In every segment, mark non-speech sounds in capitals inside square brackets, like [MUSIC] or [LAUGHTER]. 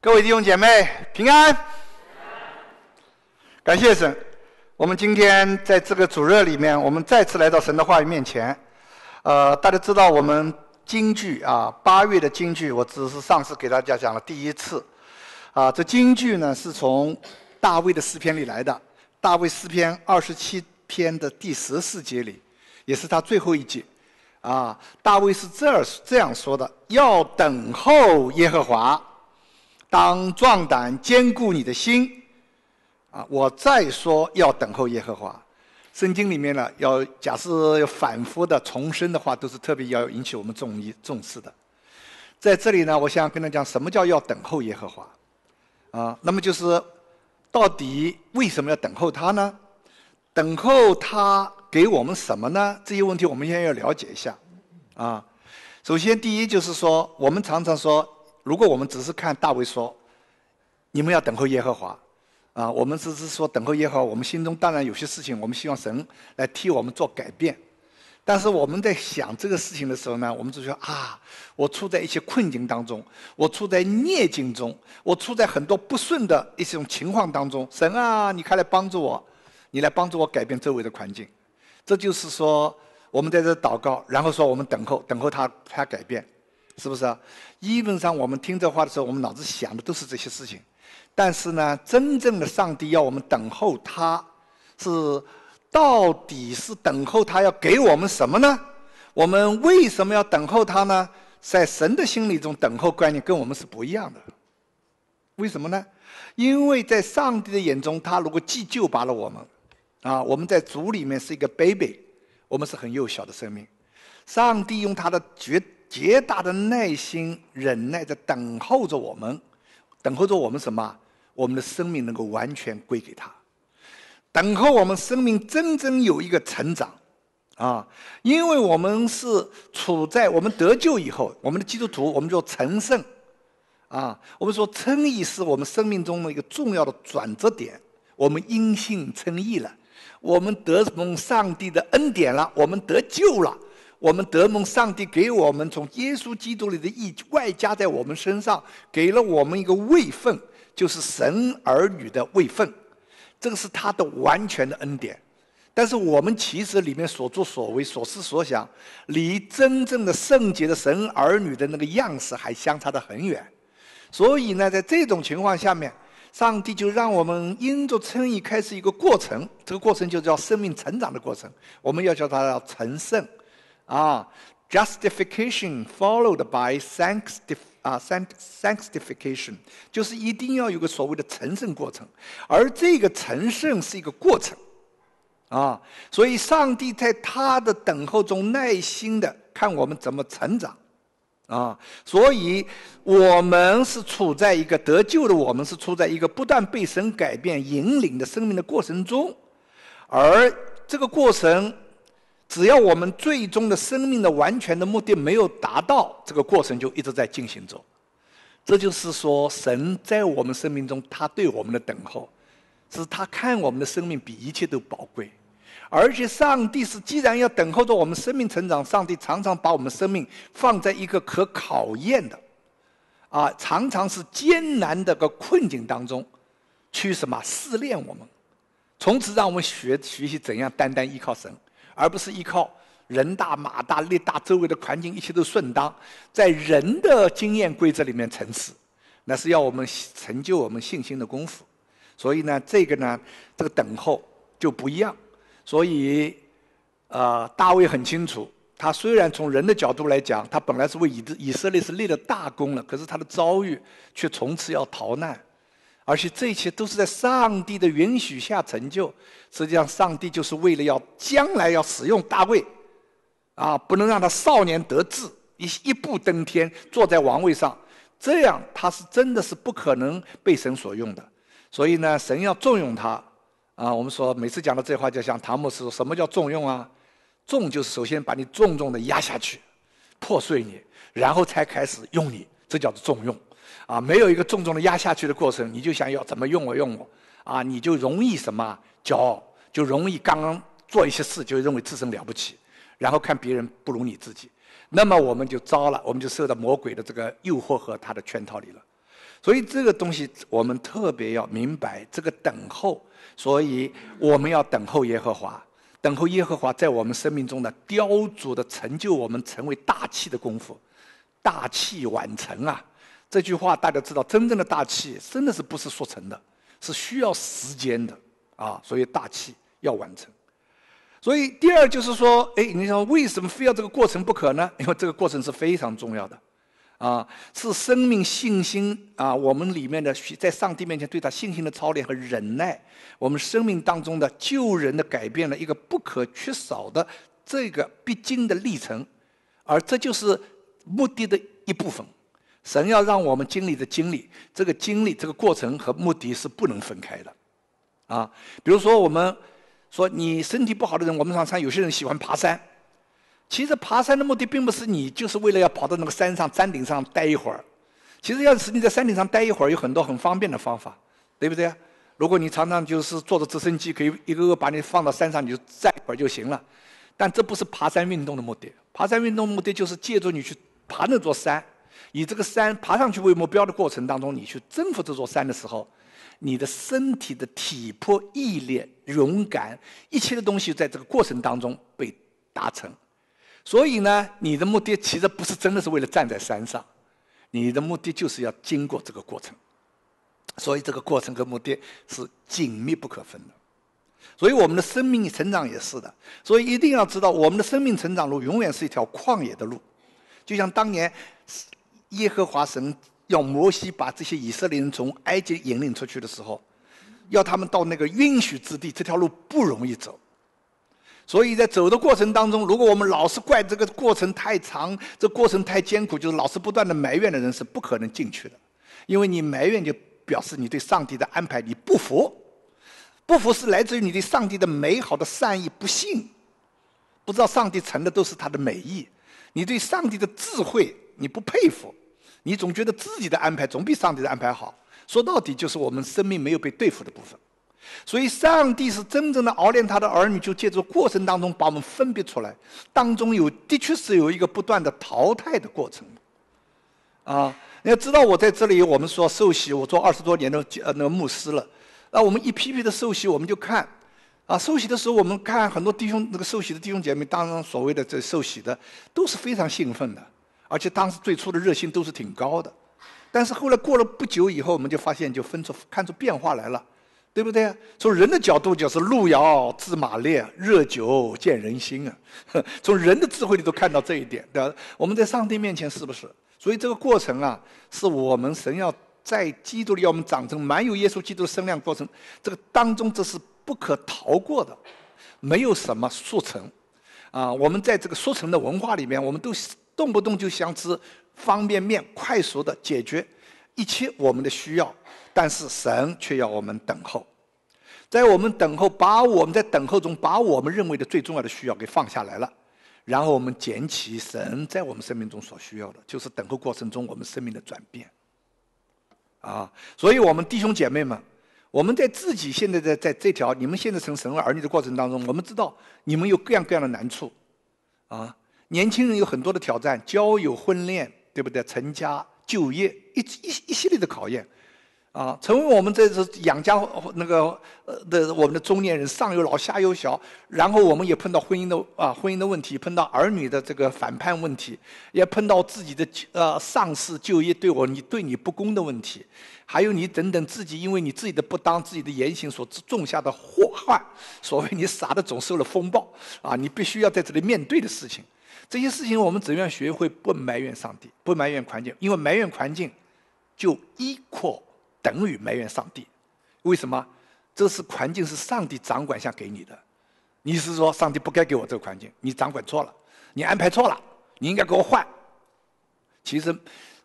各位弟兄姐妹，平安！感谢神。我们今天在这个主日里面，我们再次来到神的话语面前。呃，大家知道我们京剧啊，八月的京剧，我只是上次给大家讲了第一次。啊，这京剧呢是从大卫的诗篇里来的，大卫诗篇二十七篇的第十四节里，也是他最后一节。啊，大卫是这儿这样说的：要等候耶和华。当壮胆坚固你的心，啊，我再说要等候耶和华，圣经里面呢要，假使反复的重申的话，都是特别要引起我们重一重视的。在这里呢，我想跟他讲，什么叫要等候耶和华，啊，那么就是到底为什么要等候他呢？等候他给我们什么呢？这些问题，我们先要了解一下，啊，首先第一就是说，我们常常说。如果我们只是看大卫说，你们要等候耶和华，啊，我们只是说等候耶和华，我们心中当然有些事情，我们希望神来替我们做改变。但是我们在想这个事情的时候呢，我们就说啊，我处在一些困境当中，我处在逆境中，我处在很多不顺的一种情况当中。神啊，你快来帮助我，你来帮助我改变周围的环境。这就是说，我们在这祷告，然后说我们等候，等候他他改变。是不是？啊？基本上我们听这话的时候，我们脑子想的都是这些事情。但是呢，真正的上帝要我们等候他，是到底是等候他要给我们什么呢？我们为什么要等候他呢？在神的心里中，等候观念跟我们是不一样的。为什么呢？因为在上帝的眼中，他如果既救拔了我们，啊，我们在主里面是一个 baby，我们是很幼小的生命。上帝用他的绝。极大的耐心忍耐在等候着我们，等候着我们什么？我们的生命能够完全归给他，等候我们生命真正有一个成长啊！因为我们是处在我们得救以后，我们的基督徒我们就成圣啊。我们说称义是我们生命中的一个重要的转折点，我们因信称义了，我们得蒙上帝的恩典了，我们得救了。我们德蒙上帝给我们从耶稣基督里的义外加在我们身上，给了我们一个位份，就是神儿女的位份，这个是他的完全的恩典。但是我们其实里面所作所为、所思所想，离真正的圣洁的神儿女的那个样式还相差得很远。所以呢，在这种情况下面，上帝就让我们因着称义开始一个过程，这个过程就叫生命成长的过程，我们要叫他叫成圣。啊，justification followed by sanctification，就是一定要有个所谓的成圣过程，而这个成圣是一个过程，啊，所以上帝在他的等候中耐心的看我们怎么成长，啊，所以我们是处在一个得救的，我们是处在一个不断被神改变、引领的生命的过程中，而这个过程。只要我们最终的生命的完全的目的没有达到，这个过程就一直在进行着。这就是说，神在我们生命中，他对我们的等候，是他看我们的生命比一切都宝贵。而且，上帝是既然要等候着我们生命成长，上帝常常把我们生命放在一个可考验的，啊，常常是艰难的个困境当中，去什么试炼我们，从此让我们学学习怎样单单依靠神。而不是依靠人大马大力大周围的环境一切都顺当，在人的经验规则里面层次，那是要我们成就我们信心的功夫，所以呢，这个呢，这个等候就不一样，所以，呃，大卫很清楚，他虽然从人的角度来讲，他本来是为以以色列是立了大功了，可是他的遭遇却从此要逃难。而且这一切都是在上帝的允许下成就。实际上，上帝就是为了要将来要使用大卫，啊，不能让他少年得志，一一步登天，坐在王位上，这样他是真的是不可能被神所用的。所以呢，神要重用他，啊，我们说每次讲到这话，就像唐牧师说什么叫重用啊？重就是首先把你重重的压下去，破碎你，然后才开始用你，这叫做重用。啊，没有一个重重的压下去的过程，你就想要怎么用我用我，啊，你就容易什么骄傲，就容易刚刚做一些事就认为自身了不起，然后看别人不如你自己，那么我们就糟了，我们就受到魔鬼的这个诱惑和他的圈套里了。所以这个东西我们特别要明白这个等候，所以我们要等候耶和华，等候耶和华在我们生命中的雕琢的成就，我们成为大器的功夫，大器晚成啊。这句话大家知道，真正的大气真的是不是速成的，是需要时间的，啊，所以大气要完成。所以第二就是说，哎，你想为什么非要这个过程不可呢？[LAUGHS] 因为这个过程是非常重要的，啊，是生命信心啊，我们里面的在上帝面前对他信心的操练和忍耐，我们生命当中的救人的改变了一个不可缺少的这个必经的历程，而这就是目的的一部分。神要让我们经历的经历，这个经历，这个过程和目的是不能分开的，啊，比如说我们说你身体不好的人，我们上山，有些人喜欢爬山。其实爬山的目的并不是你就是为了要跑到那个山上山顶上待一会儿。其实要是你在山顶上待一会儿，有很多很方便的方法，对不对？如果你常常就是坐着直升机，可以一个个把你放到山上，你就站一会儿就行了。但这不是爬山运动的目的。爬山运动目的就是借助你去爬那座山。以这个山爬上去为目标的过程当中，你去征服这座山的时候，你的身体的体魄、毅力、勇敢，一切的东西在这个过程当中被达成。所以呢，你的目的其实不是真的是为了站在山上，你的目的就是要经过这个过程。所以这个过程和目的是紧密不可分的。所以我们的生命成长也是的。所以一定要知道，我们的生命成长路永远是一条旷野的路，就像当年。耶和华神要摩西把这些以色列人从埃及引领出去的时候，要他们到那个应许之地，这条路不容易走。所以在走的过程当中，如果我们老是怪这个过程太长，这过程太艰苦，就是老是不断的埋怨的人是不可能进去的，因为你埋怨就表示你对上帝的安排你不服，不服是来自于你对上帝的美好的善意不信，不知道上帝成的都是他的美意，你对上帝的智慧你不佩服。你总觉得自己的安排总比上帝的安排好，说到底就是我们生命没有被对付的部分，所以上帝是真正的熬炼他的儿女，就借助过程当中把我们分别出来，当中有的确是有一个不断的淘汰的过程。啊，你要知道我在这里，我们说受洗，我做二十多年的呃那个牧师了，那我们一批批的受洗，我们就看，啊受洗的时候我们看很多弟兄那个受洗的弟兄姐妹，当然所谓的这受洗的都是非常兴奋的。而且当时最初的热心都是挺高的，但是后来过了不久以后，我们就发现就分出看出变化来了，对不对从人的角度就是“路遥知马力，日久见人心”啊。[LAUGHS] 从人的智慧里都看到这一点，对吧？我们在上帝面前是不是？所以这个过程啊，是我们神要在基督里要我们长成满有耶稣基督的身量过程，这个当中这是不可逃过的，没有什么速成，啊，我们在这个速成的文化里面，我们都是。动不动就想吃方便面，快速的解决一切我们的需要，但是神却要我们等候，在我们等候，把我们在等候中把我们认为的最重要的需要给放下来了，然后我们捡起神在我们生命中所需要的，就是等候过程中我们生命的转变。啊，所以我们弟兄姐妹们，我们在自己现在在在这条你们现在成神儿女的过程当中，我们知道你们有各样各样的难处，啊。年轻人有很多的挑战，交友、婚恋，对不对？成家、就业，一一一系列的考验，啊，成为我们这次养家那个呃的我们的中年人，上有老下有小，然后我们也碰到婚姻的啊婚姻的问题，碰到儿女的这个反叛问题，也碰到自己的呃上司就业对我你对你不公的问题，还有你等等自己因为你自己的不当、自己的言行所种下的祸患，所谓你傻的总受了风暴啊，你必须要在这里面对的事情。这些事情我们怎样学会不埋怨上帝，不埋怨环境？因为埋怨环境，就一括等于埋怨上帝。为什么？这是环境是上帝掌管下给你的，你是说上帝不该给我这个环境？你掌管错了，你安排错了，你应该给我换。其实，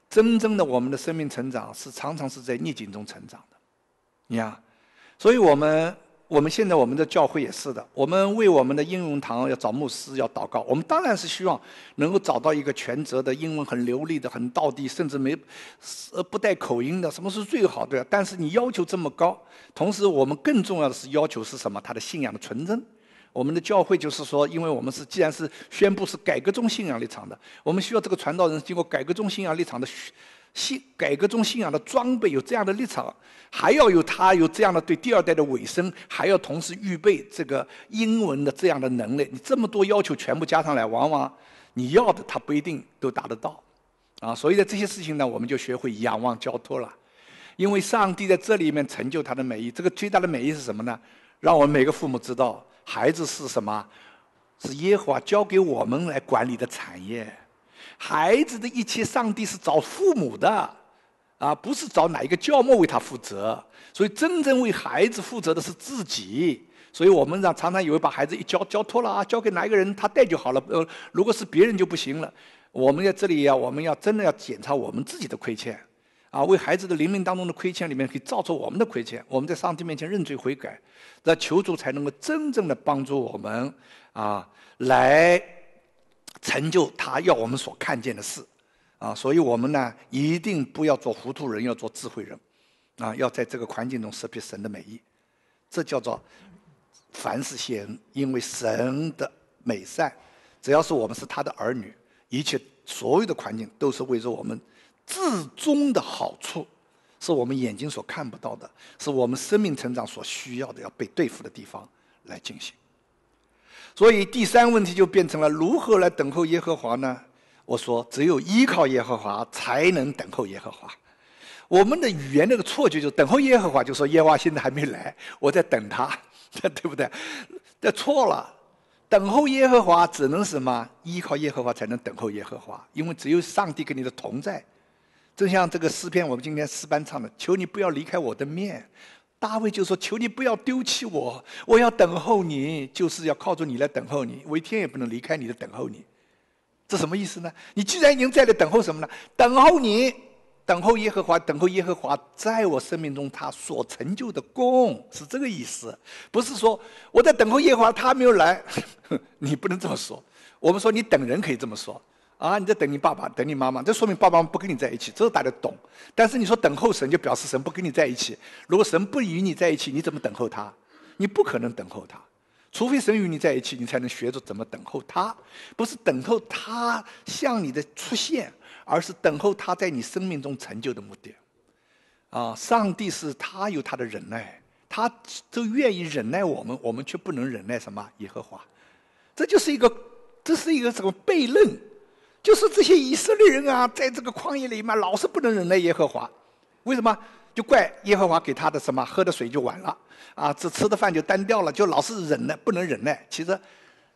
真正的我们的生命成长是常常是在逆境中成长的，你看，所以我们。我们现在我们的教会也是的，我们为我们的英文堂要找牧师要祷告，我们当然是希望能够找到一个全责的英文很流利的很到底甚至没不带口音的，什么是最好的？但是你要求这么高，同时我们更重要的是要求是什么？他的信仰的纯真。我们的教会就是说，因为我们是既然是宣布是改革中信仰立场的，我们需要这个传道人经过改革中信仰立场的。信改革中信仰的装备有这样的立场，还要有他有这样的对第二代的尾声，还要同时预备这个英文的这样的能力。你这么多要求全部加上来，往往你要的他不一定都达得到，啊，所以在这些事情呢，我们就学会仰望交托了，因为上帝在这里面成就他的美意。这个最大的美意是什么呢？让我们每个父母知道，孩子是什么，是耶和华交给我们来管理的产业。孩子的一切，上帝是找父母的，啊，不是找哪一个教牧为他负责。所以真正为孩子负责的是自己。所以我们呢，常常以为把孩子一交交托了啊，交给哪一个人他带就好了。呃，如果是别人就不行了。我们在这里呀，我们要真的要检查我们自己的亏欠，啊，为孩子的灵命当中的亏欠里面可以造出我们的亏欠。我们在上帝面前认罪悔改，那求主才能够真正的帮助我们，啊，来。成就他要我们所看见的事，啊，所以我们呢一定不要做糊涂人，要做智慧人，啊，要在这个环境中识别神的美意，这叫做凡事先，恩，因为神的美善，只要是我们是他的儿女，一切所有的环境都是为着我们至终的好处，是我们眼睛所看不到的，是我们生命成长所需要的要被对付的地方来进行。所以第三问题就变成了如何来等候耶和华呢？我说，只有依靠耶和华才能等候耶和华。我们的语言那个错觉就是等候耶和华，就说耶和华现在还没来，我在等他，[LAUGHS] 对不对？这错了。等候耶和华只能什么？依靠耶和华才能等候耶和华，因为只有上帝跟你的同在。就像这个诗篇，我们今天诗班唱的：“求你不要离开我的面。”大卫就说：“求你不要丢弃我，我要等候你，就是要靠着你来等候你，我一天也不能离开你的等候你。这什么意思呢？你既然已经在那等候什么呢？等候你，等候耶和华，等候耶和华在我生命中他所成就的功，是这个意思，不是说我在等候耶和华他没有来，[LAUGHS] 你不能这么说。我们说你等人可以这么说。”啊！你在等你爸爸，等你妈妈，这说明爸爸妈妈不跟你在一起，这大家懂。但是你说等候神，就表示神不跟你在一起。如果神不与你在一起，你怎么等候他？你不可能等候他，除非神与你在一起，你才能学着怎么等候他。不是等候他向你的出现，而是等候他在你生命中成就的目的。啊！上帝是他有他的忍耐，他都愿意忍耐我们，我们却不能忍耐什么？耶和华，这就是一个，这是一个什么悖论？就是这些以色列人啊，在这个旷野里嘛，老是不能忍耐耶和华，为什么？就怪耶和华给他的什么喝的水就完了啊，这吃的饭就单调了，就老是忍耐不能忍耐。其实，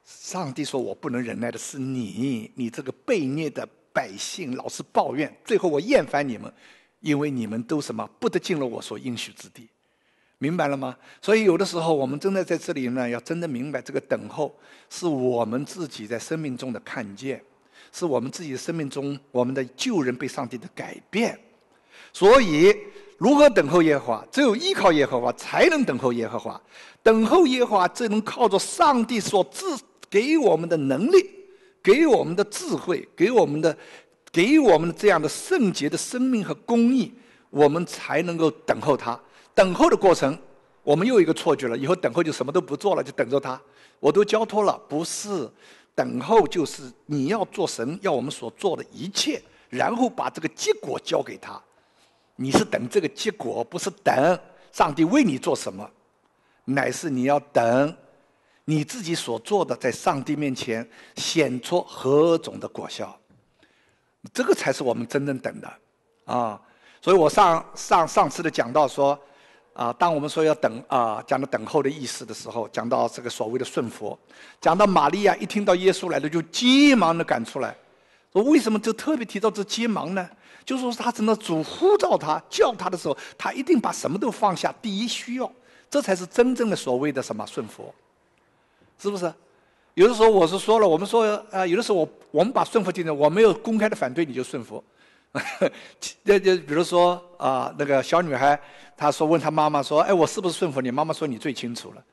上帝说我不能忍耐的是你，你这个悖逆的百姓，老是抱怨，最后我厌烦你们，因为你们都什么不得进了我所应许之地，明白了吗？所以有的时候我们真的在这里呢，要真的明白这个等候是我们自己在生命中的看见。是我们自己生命中我们的旧人被上帝的改变，所以如何等候耶和华，只有依靠耶和华才能等候耶和华。等候耶和华只能靠着上帝所赐给我们的能力、给我们的智慧、给我们的、给我们的这样的圣洁的生命和公义，我们才能够等候他。等候的过程，我们又一个错觉了，以后等候就什么都不做了，就等着他。我都交托了，不是。等候就是你要做神要我们所做的一切，然后把这个结果交给他。你是等这个结果，不是等上帝为你做什么，乃是你要等你自己所做的在上帝面前显出何种的果效。这个才是我们真正等的，啊！所以我上上上次的讲到说。啊，当我们说要等啊，讲到等候的意思的时候，讲到这个所谓的顺服，讲到玛利亚一听到耶稣来了就急忙的赶出来，说为什么就特别提到这急忙呢？就是说他真的主呼召他叫他的时候，他一定把什么都放下，第一需要，这才是真正的所谓的什么顺服，是不是？有的时候我是说了，我们说啊，有的时候我我们把顺服进来，我没有公开的反对，你就顺服。那 [LAUGHS] 就比如说啊，那个小女孩，她说问她妈妈说：“哎，我是不是顺服你？”妈妈说：“你最清楚了。”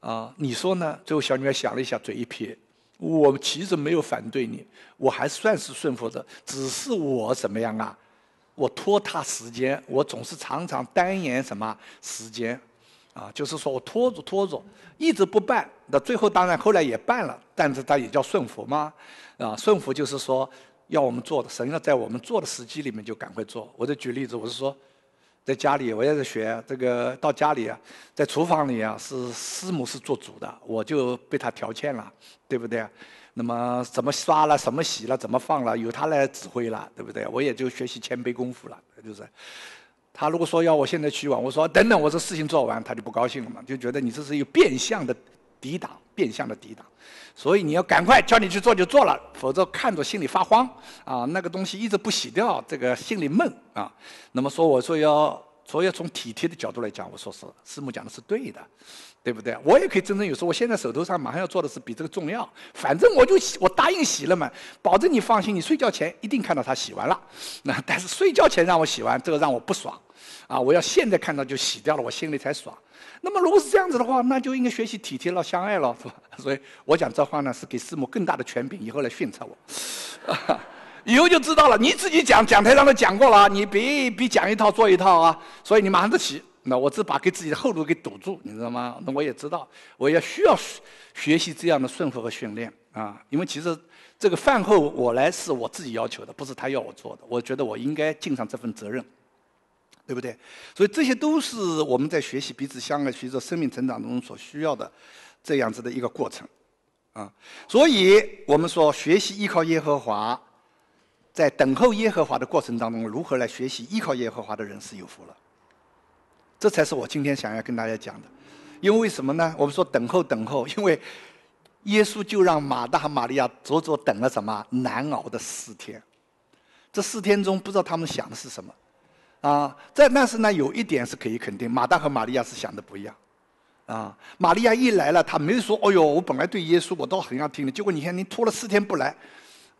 啊，你说呢？最后小女孩想了一下，嘴一撇：“我其实没有反对你，我还算是顺服的，只是我怎么样啊？我拖沓时间，我总是常常单言什么时间啊，就是说我拖着拖着，一直不办。那最后当然后来也办了，但是它也叫顺服吗？啊，顺服就是说。”要我们做的，神要在我们做的时机里面就赶快做。我就举例子，我是说，在家里我也是学这个，到家里啊，在厨房里啊是师母是做主的，我就被他调遣了，对不对？那么怎么刷了，什么洗了，怎么放了，由他来指挥了，对不对？我也就学习谦卑功夫了，就是他如果说要我现在去往，我说等等，我这事情做完，他就不高兴了嘛，就觉得你这是一个变相的。抵挡变相的抵挡，所以你要赶快叫你去做就做了，否则看着心里发慌啊。那个东西一直不洗掉，这个心里闷啊。那么说我说要所以从体贴的角度来讲，我说是师母讲的是对的，对不对？我也可以真正有说，我现在手头上马上要做的是比这个重要。反正我就我答应洗了嘛，保证你放心，你睡觉前一定看到它洗完了。那但是睡觉前让我洗完，这个让我不爽，啊，我要现在看到就洗掉了，我心里才爽。那么如果是这样子的话，那就应该学习体贴了，相爱了，是吧？所以我讲这话呢，是给师母更大的权柄，以后来训斥我。[LAUGHS] 以后就知道了，你自己讲，讲台上的讲过了，你别别讲一套做一套啊。所以你马上得起，那我只把给自己的后路给堵住，你知道吗？那我也知道，我也需要学习这样的顺服和训练啊。因为其实这个饭后我来是我自己要求的，不是他要我做的。我觉得我应该尽上这份责任。对不对？所以这些都是我们在学习彼此相爱、随着生命成长中所需要的这样子的一个过程，啊，所以我们说学习依靠耶和华，在等候耶和华的过程当中，如何来学习依靠耶和华的人是有福了。这才是我今天想要跟大家讲的。因为什么呢？我们说等候等候，因为耶稣就让马大和玛利亚足足等了什么难熬的四天。这四天中，不知道他们想的是什么。啊，在但是呢，有一点是可以肯定，马大和玛利亚是想的不一样。啊，玛利亚一来了，他没说，哦哟，我本来对耶稣我倒很想听的，结果你看你拖了四天不来，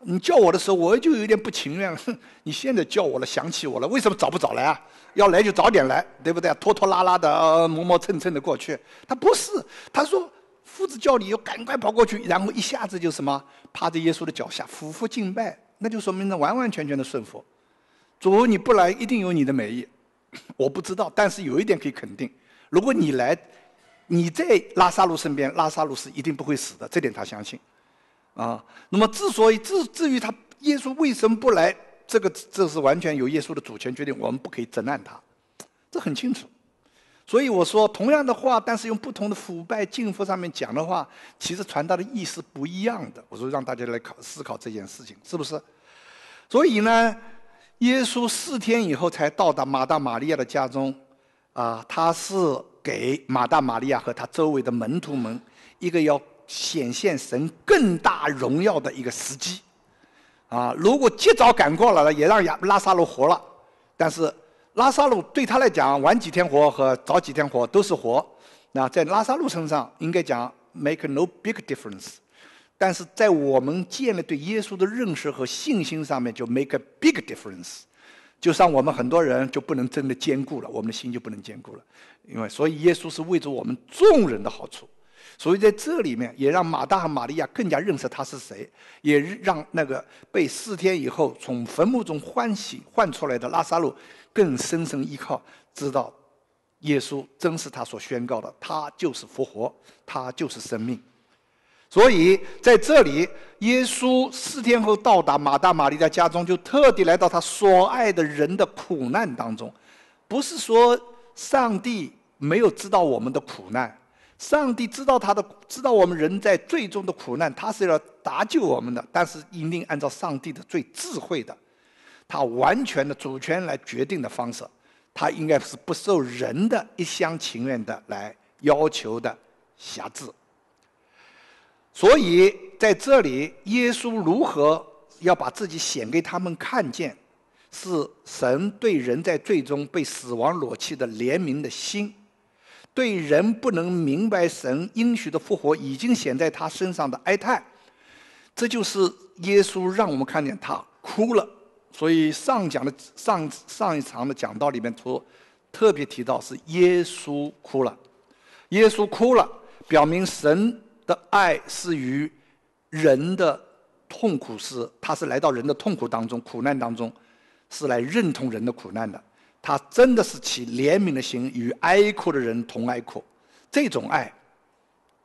你叫我的时候我就有点不情愿了。哼，[LAUGHS] 你现在叫我了，想起我了，为什么早不早来啊？要来就早点来，对不对？拖拖拉拉的，磨磨蹭蹭的过去。他不是，他说，夫子叫你，要赶快跑过去，然后一下子就什么，趴在耶稣的脚下，俯伏敬拜，那就说明他完完全全的顺服。主，你不来，一定有你的美意，[COUGHS] 我不知道。但是有一点可以肯定，如果你来，你在拉萨路身边，拉萨路是一定不会死的，这点他相信。啊，那么之所以至至于他耶稣为什么不来，这个这是完全由耶稣的主权决定，我们不可以责难他，这很清楚。所以我说同样的话，但是用不同的腐败敬服上面讲的话，其实传达的意思不一样的。我说让大家来考思考这件事情，是不是？所以呢？耶稣四天以后才到达马大、玛利亚的家中，啊，他是给马大、玛利亚和他周围的门徒们一个要显现神更大荣耀的一个时机，啊，如果及早赶过来了，也让亚拉萨路活了。但是拉萨路对他来讲，晚几天活和早几天活都是活。那在拉萨路身上，应该讲 make no big difference。但是在我们建立对耶稣的认识和信心上面，就 make a big difference。就像我们很多人就不能真的兼顾了，我们的心就不能兼顾了，因为所以耶稣是为着我们众人的好处。所以在这里面，也让马大和马利亚更加认识他是谁，也让那个被四天以后从坟墓中唤醒唤出来的拉萨路更深深依靠，知道耶稣真是他所宣告的，他就是复活，他就是生命。所以，在这里，耶稣四天后到达马大马利亚家中，就特地来到他所爱的人的苦难当中。不是说上帝没有知道我们的苦难，上帝知道他的，知道我们人在最终的苦难，他是要搭救我们的。但是，一定按照上帝的最智慧的，他完全的主权来决定的方式，他应该是不受人的一厢情愿的来要求的辖制。所以在这里，耶稣如何要把自己显给他们看见，是神对人在最终被死亡裸弃的怜悯的心，对人不能明白神应许的复活已经显在他身上的哀叹，这就是耶稣让我们看见他哭了。所以上讲的上上一场的讲道里面说，特别提到是耶稣哭了，耶稣哭了，表明神。的爱是与人的痛苦是，他是来到人的痛苦当中、苦难当中，是来认同人的苦难的。他真的是起怜悯的心，与哀哭的人同哀哭。这种爱，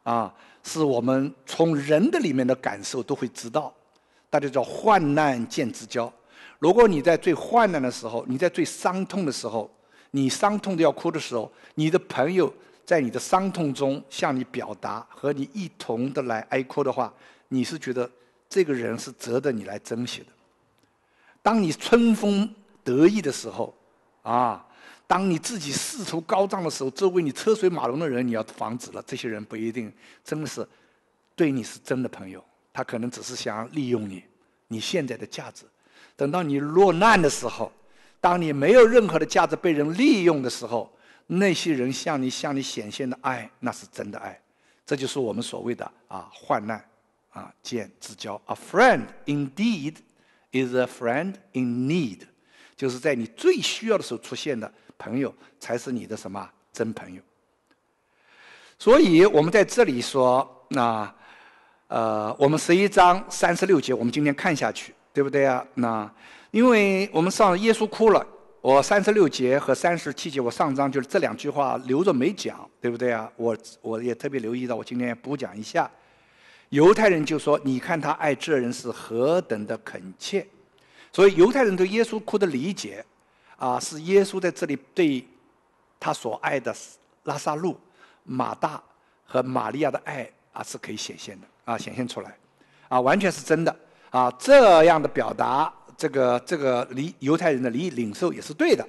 啊，是我们从人的里面的感受都会知道。大家叫患难见知交。如果你在最患难的时候，你在最伤痛的时候，你伤痛的要哭的时候，你的朋友。在你的伤痛中向你表达和你一同的来哀哭的话，你是觉得这个人是值得你来珍惜的。当你春风得意的时候，啊，当你自己仕途高涨的时候，周围你车水马龙的人，你要防止了，这些人不一定真的是对你是真的朋友，他可能只是想要利用你。你现在的价值，等到你落难的时候，当你没有任何的价值被人利用的时候。那些人向你向你显现的爱，那是真的爱，这就是我们所谓的啊患难啊见之交。A friend indeed is a friend in need，就是在你最需要的时候出现的朋友才是你的什么真朋友。所以我们在这里说，那呃，我们十一章三十六节，我们今天看下去，对不对啊？那因为我们上耶稣哭了。我三十六节和三十七节，我上章就是这两句话留着没讲，对不对啊？我我也特别留意到，我今天补讲一下。犹太人就说：“你看他爱这人是何等的恳切。”所以犹太人对耶稣哭的理解啊，是耶稣在这里对他所爱的拉萨路、马大和玛利亚的爱啊是可以显现的啊，显现出来啊，完全是真的啊，这样的表达。这个这个犹太人的离领袖也是对的，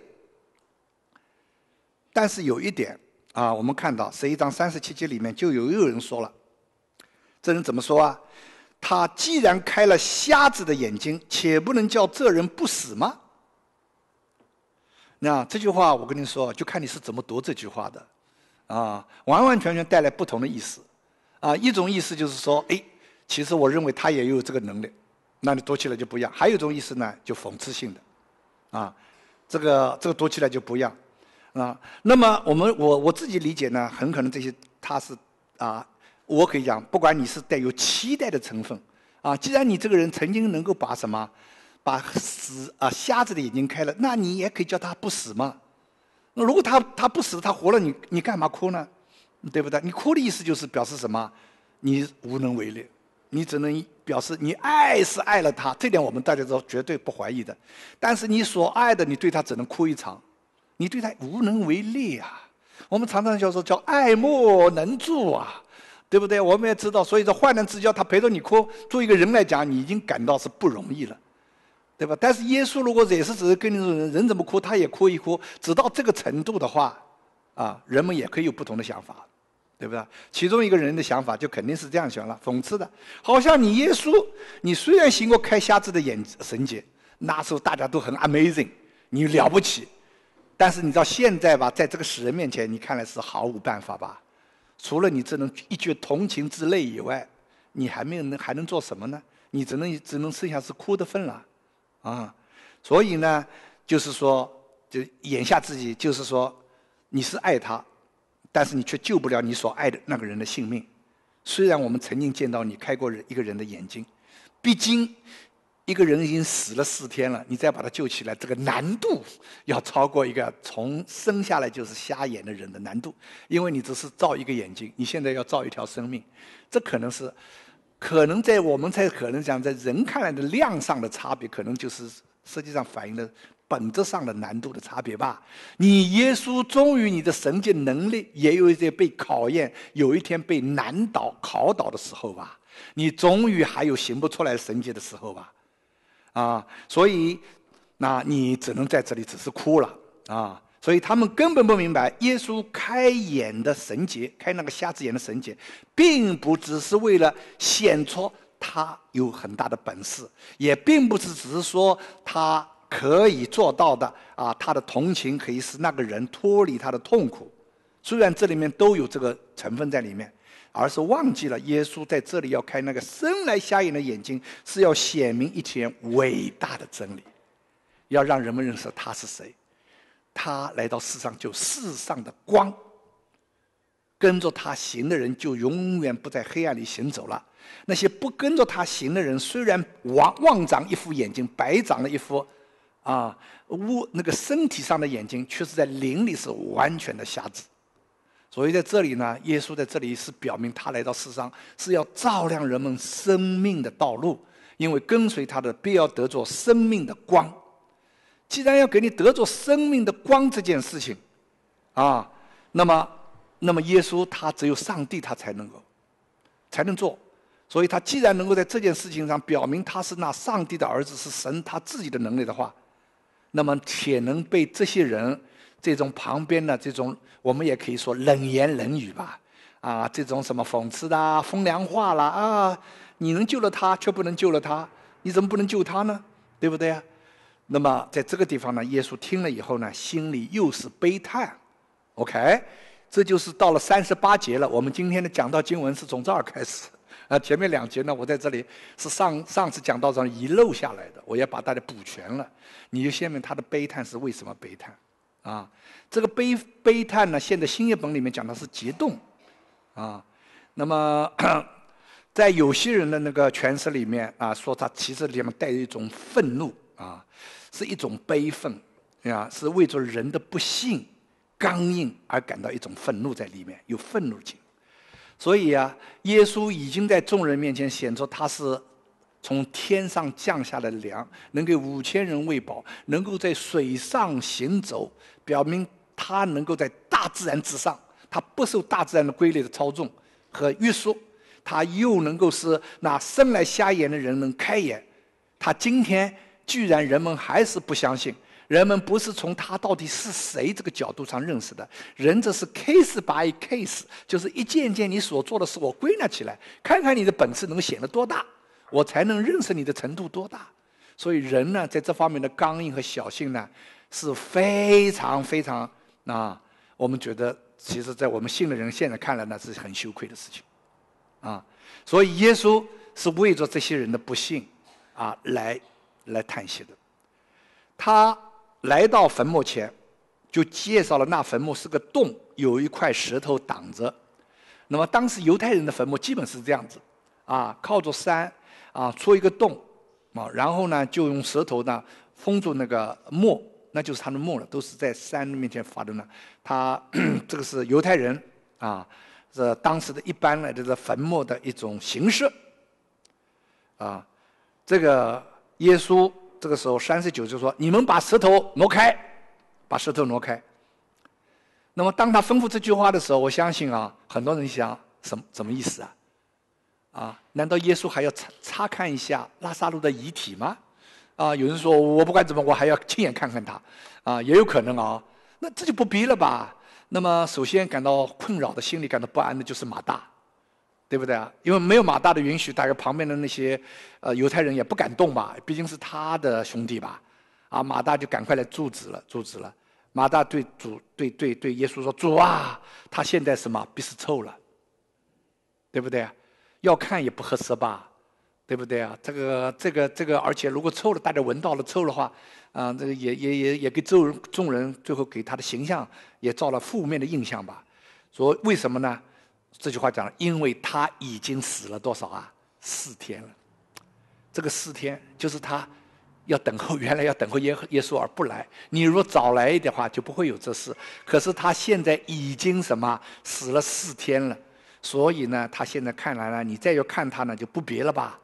但是有一点啊，我们看到十一章三十七节里面就有有人说了，这人怎么说啊？他既然开了瞎子的眼睛，且不能叫这人不死吗？那这句话我跟你说，就看你是怎么读这句话的，啊，完完全全带来不同的意思，啊，一种意思就是说，哎，其实我认为他也有这个能力。那你读起来就不一样。还有一种意思呢，就讽刺性的，啊，这个这个读起来就不一样，啊。那么我们我我自己理解呢，很可能这些它是啊，我可以讲，不管你是带有期待的成分，啊，既然你这个人曾经能够把什么把死啊瞎子的眼睛开了，那你也可以叫他不死嘛。那如果他他不死，他活了，你你干嘛哭呢？对不对？你哭的意思就是表示什么？你无能为力。你只能表示你爱是爱了他，这点我们大家都绝对不怀疑的。但是你所爱的，你对他只能哭一场，你对他无能为力啊。我们常常叫做叫爱莫能助啊，对不对？我们也知道，所以说患难之交他陪着你哭，作为一个人来讲，你已经感到是不容易了，对吧？但是耶稣如果也是只是跟你说人怎么哭，他也哭一哭，只到这个程度的话，啊，人们也可以有不同的想法。对不对？其中一个人的想法就肯定是这样想了，讽刺的，好像你耶稣，你虽然行过开瞎子的眼神节，那时候大家都很 amazing，你了不起，但是你知道现在吧，在这个死人面前，你看来是毫无办法吧？除了你只能一句同情之泪以外，你还没有能还能做什么呢？你只能只能剩下是哭的份了，啊！所以呢，就是说，就眼下自己就是说，你是爱他。但是你却救不了你所爱的那个人的性命。虽然我们曾经见到你开过一个人的眼睛，毕竟一个人已经死了四天了，你再把他救起来，这个难度要超过一个从生下来就是瞎眼的人的难度，因为你只是造一个眼睛，你现在要造一条生命，这可能是可能在我们才可能讲在人看来的量上的差别，可能就是实际上反映的。本质上的难度的差别吧，你耶稣终于你的神迹能力也有一些被考验，有一天被难倒、考倒的时候吧，你终于还有行不出来神迹的时候吧，啊，所以，那你只能在这里只是哭了啊，所以他们根本不明白，耶稣开眼的神结，开那个瞎子眼的神结，并不只是为了显出他有很大的本事，也并不是只是说他。可以做到的啊，他的同情可以使那个人脱离他的痛苦。虽然这里面都有这个成分在里面，而是忘记了耶稣在这里要开那个生来瞎眼的眼睛，是要显明一天伟大的真理，要让人们认识他是谁。他来到世上就世上的光，跟着他行的人就永远不在黑暗里行走了。那些不跟着他行的人，虽然望望长一副眼睛，白长了一副。啊，物那个身体上的眼睛，却是在灵里是完全的瞎子，所以在这里呢，耶稣在这里是表明他来到世上是要照亮人们生命的道路，因为跟随他的必要得着生命的光。既然要给你得着生命的光这件事情，啊，那么，那么耶稣他只有上帝他才能够，才能做，所以他既然能够在这件事情上表明他是那上帝的儿子，是神他自己的能力的话。那么，且能被这些人这种旁边的这种，我们也可以说冷言冷语吧？啊，这种什么讽刺啊，风凉话啦啊！你能救了他，却不能救了他，你怎么不能救他呢？对不对呀？那么，在这个地方呢，耶稣听了以后呢，心里又是悲叹。OK，这就是到了三十八节了。我们今天的讲到经文是从这儿开始。啊，前面两节呢，我在这里是上上次讲到上遗漏下来的，我要把大家补全了。你就下面他的悲叹是为什么悲叹？啊，这个悲悲叹呢，现在新译本里面讲的是激动，啊，那么在有些人的那个诠释里面啊，说他其实里面带一种愤怒啊，是一种悲愤啊，是为着人的不幸、刚硬而感到一种愤怒在里面，有愤怒情。所以啊，耶稣已经在众人面前显出他是从天上降下的粮，能给五千人喂饱，能够在水上行走，表明他能够在大自然之上，他不受大自然的规律的操纵和约束。他又能够使那生来瞎眼的人能开眼，他今天居然人们还是不相信。人们不是从他到底是谁这个角度上认识的，人这是 case by case，就是一件件你所做的事，我归纳起来，看看你的本事能显得多大，我才能认识你的程度多大。所以人呢，在这方面的刚硬和小性呢，是非常非常啊，我们觉得，其实在我们信的人现在看来呢，是很羞愧的事情，啊，所以耶稣是为着这些人的不幸，啊，来来叹息的，他。来到坟墓前，就介绍了那坟墓是个洞，有一块石头挡着。那么当时犹太人的坟墓基本是这样子，啊，靠着山，啊，戳一个洞，啊，然后呢就用石头呢封住那个墓，那就是他的墓了，都是在山面前发的呢。他 [COUGHS] 这个是犹太人啊，是当时的一般呢，这个坟墓的一种形式。啊，这个耶稣。这个时候，三十九就说：“你们把舌头挪开，把舌头挪开。”那么，当他吩咐这句话的时候，我相信啊，很多人想什么什么意思啊？啊，难道耶稣还要查看一下拉萨路的遗体吗？啊，有人说我不管怎么，我还要亲眼看看他。啊，也有可能啊，那这就不必了吧？那么，首先感到困扰的心里感到不安的就是马大。对不对啊？因为没有马大的允许，大概旁边的那些呃犹太人也不敢动吧，毕竟是他的兄弟吧。啊，马大就赶快来阻止了，阻止了。马大对主，对对对，耶稣说：“主啊，他现在什么鼻是臭了？对不对？啊？要看也不合适吧，对不对啊？这个这个这个，而且如果臭了，大家闻到了臭的话，啊，这个也也也也给众人众人最后给他的形象也造了负面的印象吧。说为什么呢？”这句话讲，了，因为他已经死了多少啊？四天了。这个四天就是他要等候原来要等候耶耶稣而不来。你若早来的话，就不会有这事。可是他现在已经什么死了四天了，所以呢，他现在看来呢，你再要看他呢，就不别了吧？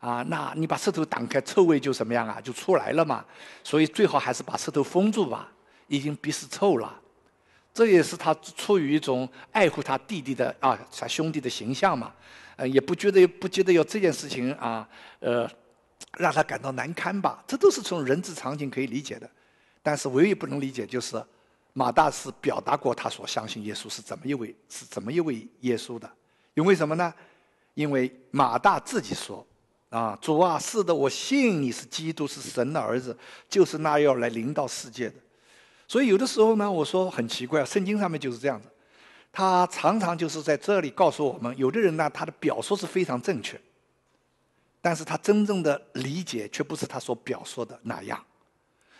啊，那你把舌头挡开，臭味就什么样啊？就出来了嘛。所以最好还是把舌头封住吧，已经鼻屎臭了。这也是他出于一种爱护他弟弟的啊，他兄弟的形象嘛，呃，也不觉得不觉得有这件事情啊，呃，让他感到难堪吧？这都是从人之常情可以理解的。但是唯一不能理解就是，马大是表达过他所相信耶稣是怎么一位是怎么一位耶稣的，因为什么呢？因为马大自己说，啊，主啊，是的，我信你是基督，是神的儿子，就是那要来领导世界的。所以有的时候呢，我说很奇怪，圣经上面就是这样子，他常常就是在这里告诉我们，有的人呢，他的表述是非常正确，但是他真正的理解却不是他所表述的那样，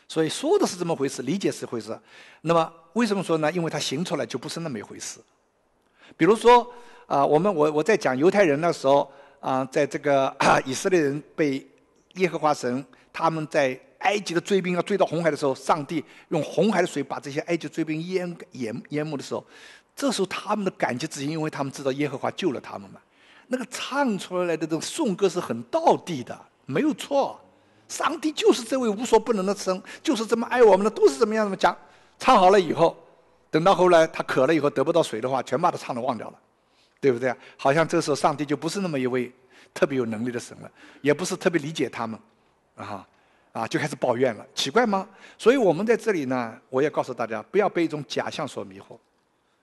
所以说的是这么回事，理解是回事，那么为什么说呢？因为他行出来就不是那么一回事。比如说啊，我们我我在讲犹太人的时候啊，在这个以色列人被耶和华神他们在。埃及的追兵要追到红海的时候，上帝用红海的水把这些埃及追兵淹淹淹没的时候，这时候他们的感激只因为他们知道耶和华救了他们嘛。那个唱出来的这种颂歌是很道地的，没有错。上帝就是这位无所不能的神，就是这么爱我们的，都是怎么样怎么讲？唱好了以后，等到后来他渴了以后得不到水的话，全把他唱的忘掉了，对不对？好像这时候上帝就不是那么一位特别有能力的神了，也不是特别理解他们，啊。啊，就开始抱怨了，奇怪吗？所以我们在这里呢，我也告诉大家，不要被一种假象所迷惑。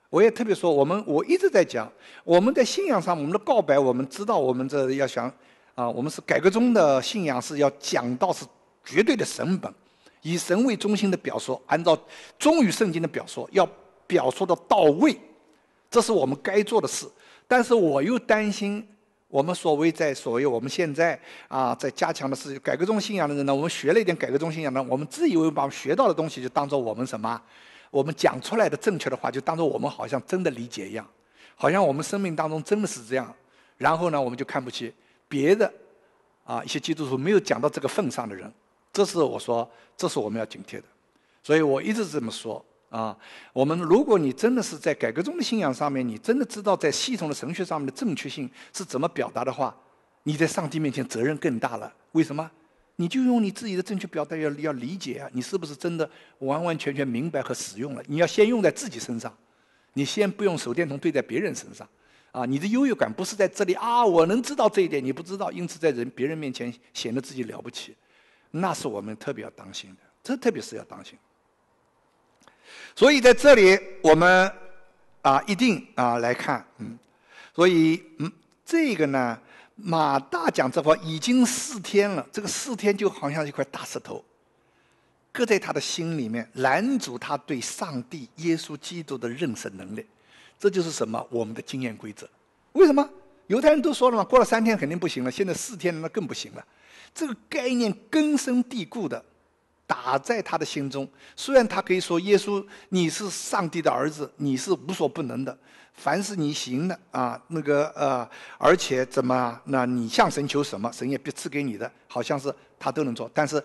我也特别说，我们我一直在讲，我们在信仰上，我们的告白，我们知道，我们这要想，啊，我们是改革中的信仰，是要讲到是绝对的神本，以神为中心的表述，按照忠于圣经的表述，要表述的到位，这是我们该做的事。但是我又担心。我们所谓在所谓我们现在啊，在加强的是改革中信仰的人呢，我们学了一点改革中信仰呢，我们自以为把学到的东西就当做我们什么，我们讲出来的正确的话就当做我们好像真的理解一样，好像我们生命当中真的是这样，然后呢，我们就看不起别的啊一些基督徒没有讲到这个份上的人，这是我说，这是我们要警惕的，所以我一直这么说。啊，我们如果你真的是在改革中的信仰上面，你真的知道在系统的程序上面的正确性是怎么表达的话，你在上帝面前责任更大了。为什么？你就用你自己的正确表达要要理解啊，你是不是真的完完全全明白和使用了？你要先用在自己身上，你先不用手电筒对在别人身上，啊，你的优越感不是在这里啊，我能知道这一点，你不知道，因此在人别人面前显得自己了不起，那是我们特别要当心的，这特别是要当心。所以在这里，我们啊，一定啊来看，嗯，所以嗯，这个呢，马大讲这话已经四天了，这个四天就好像一块大石头，搁在他的心里面，拦阻他对上帝、耶稣基督的认识能力。这就是什么？我们的经验规则。为什么？犹太人都说了嘛，过了三天肯定不行了，现在四天那更不行了。这个概念根深蒂固的。打在他的心中，虽然他可以说：“耶稣，你是上帝的儿子，你是无所不能的，凡是你行的啊，那个呃，而且怎么？那你向神求什么，神也必赐给你的，好像是他都能做。”但是，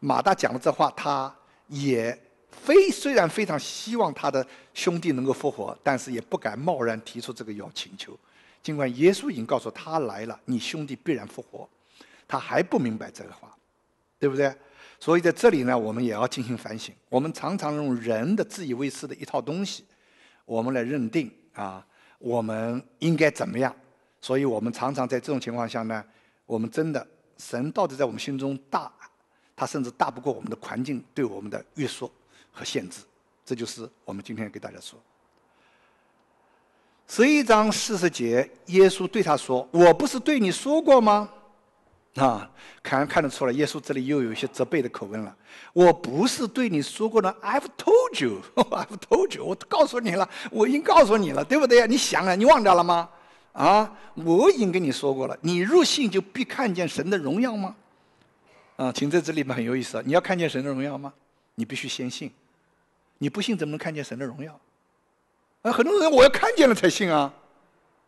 马大讲了这话，他也非虽然非常希望他的兄弟能够复活，但是也不敢贸然提出这个要请求。尽管耶稣已经告诉他来了，你兄弟必然复活，他还不明白这个话，对不对？所以在这里呢，我们也要进行反省。我们常常用人的自以为是的一套东西，我们来认定啊，我们应该怎么样？所以我们常常在这种情况下呢，我们真的神到底在我们心中大？他甚至大不过我们的环境对我们的约束和限制。这就是我们今天给大家说，十一章四十节，耶稣对他说：“我不是对你说过吗？”啊，看看得出来，耶稣这里又有一些责备的口吻了。我不是对你说过了？I've told you, [LAUGHS] I've told you，我告诉你了，我已经告诉你了，对不对呀？你想啊，你忘掉了吗？啊，我已经跟你说过了，你入信就必看见神的荣耀吗？啊，请在这里面很有意思啊。你要看见神的荣耀吗？你必须先信，你不信怎么能看见神的荣耀？啊，很多人我要看见了才信啊，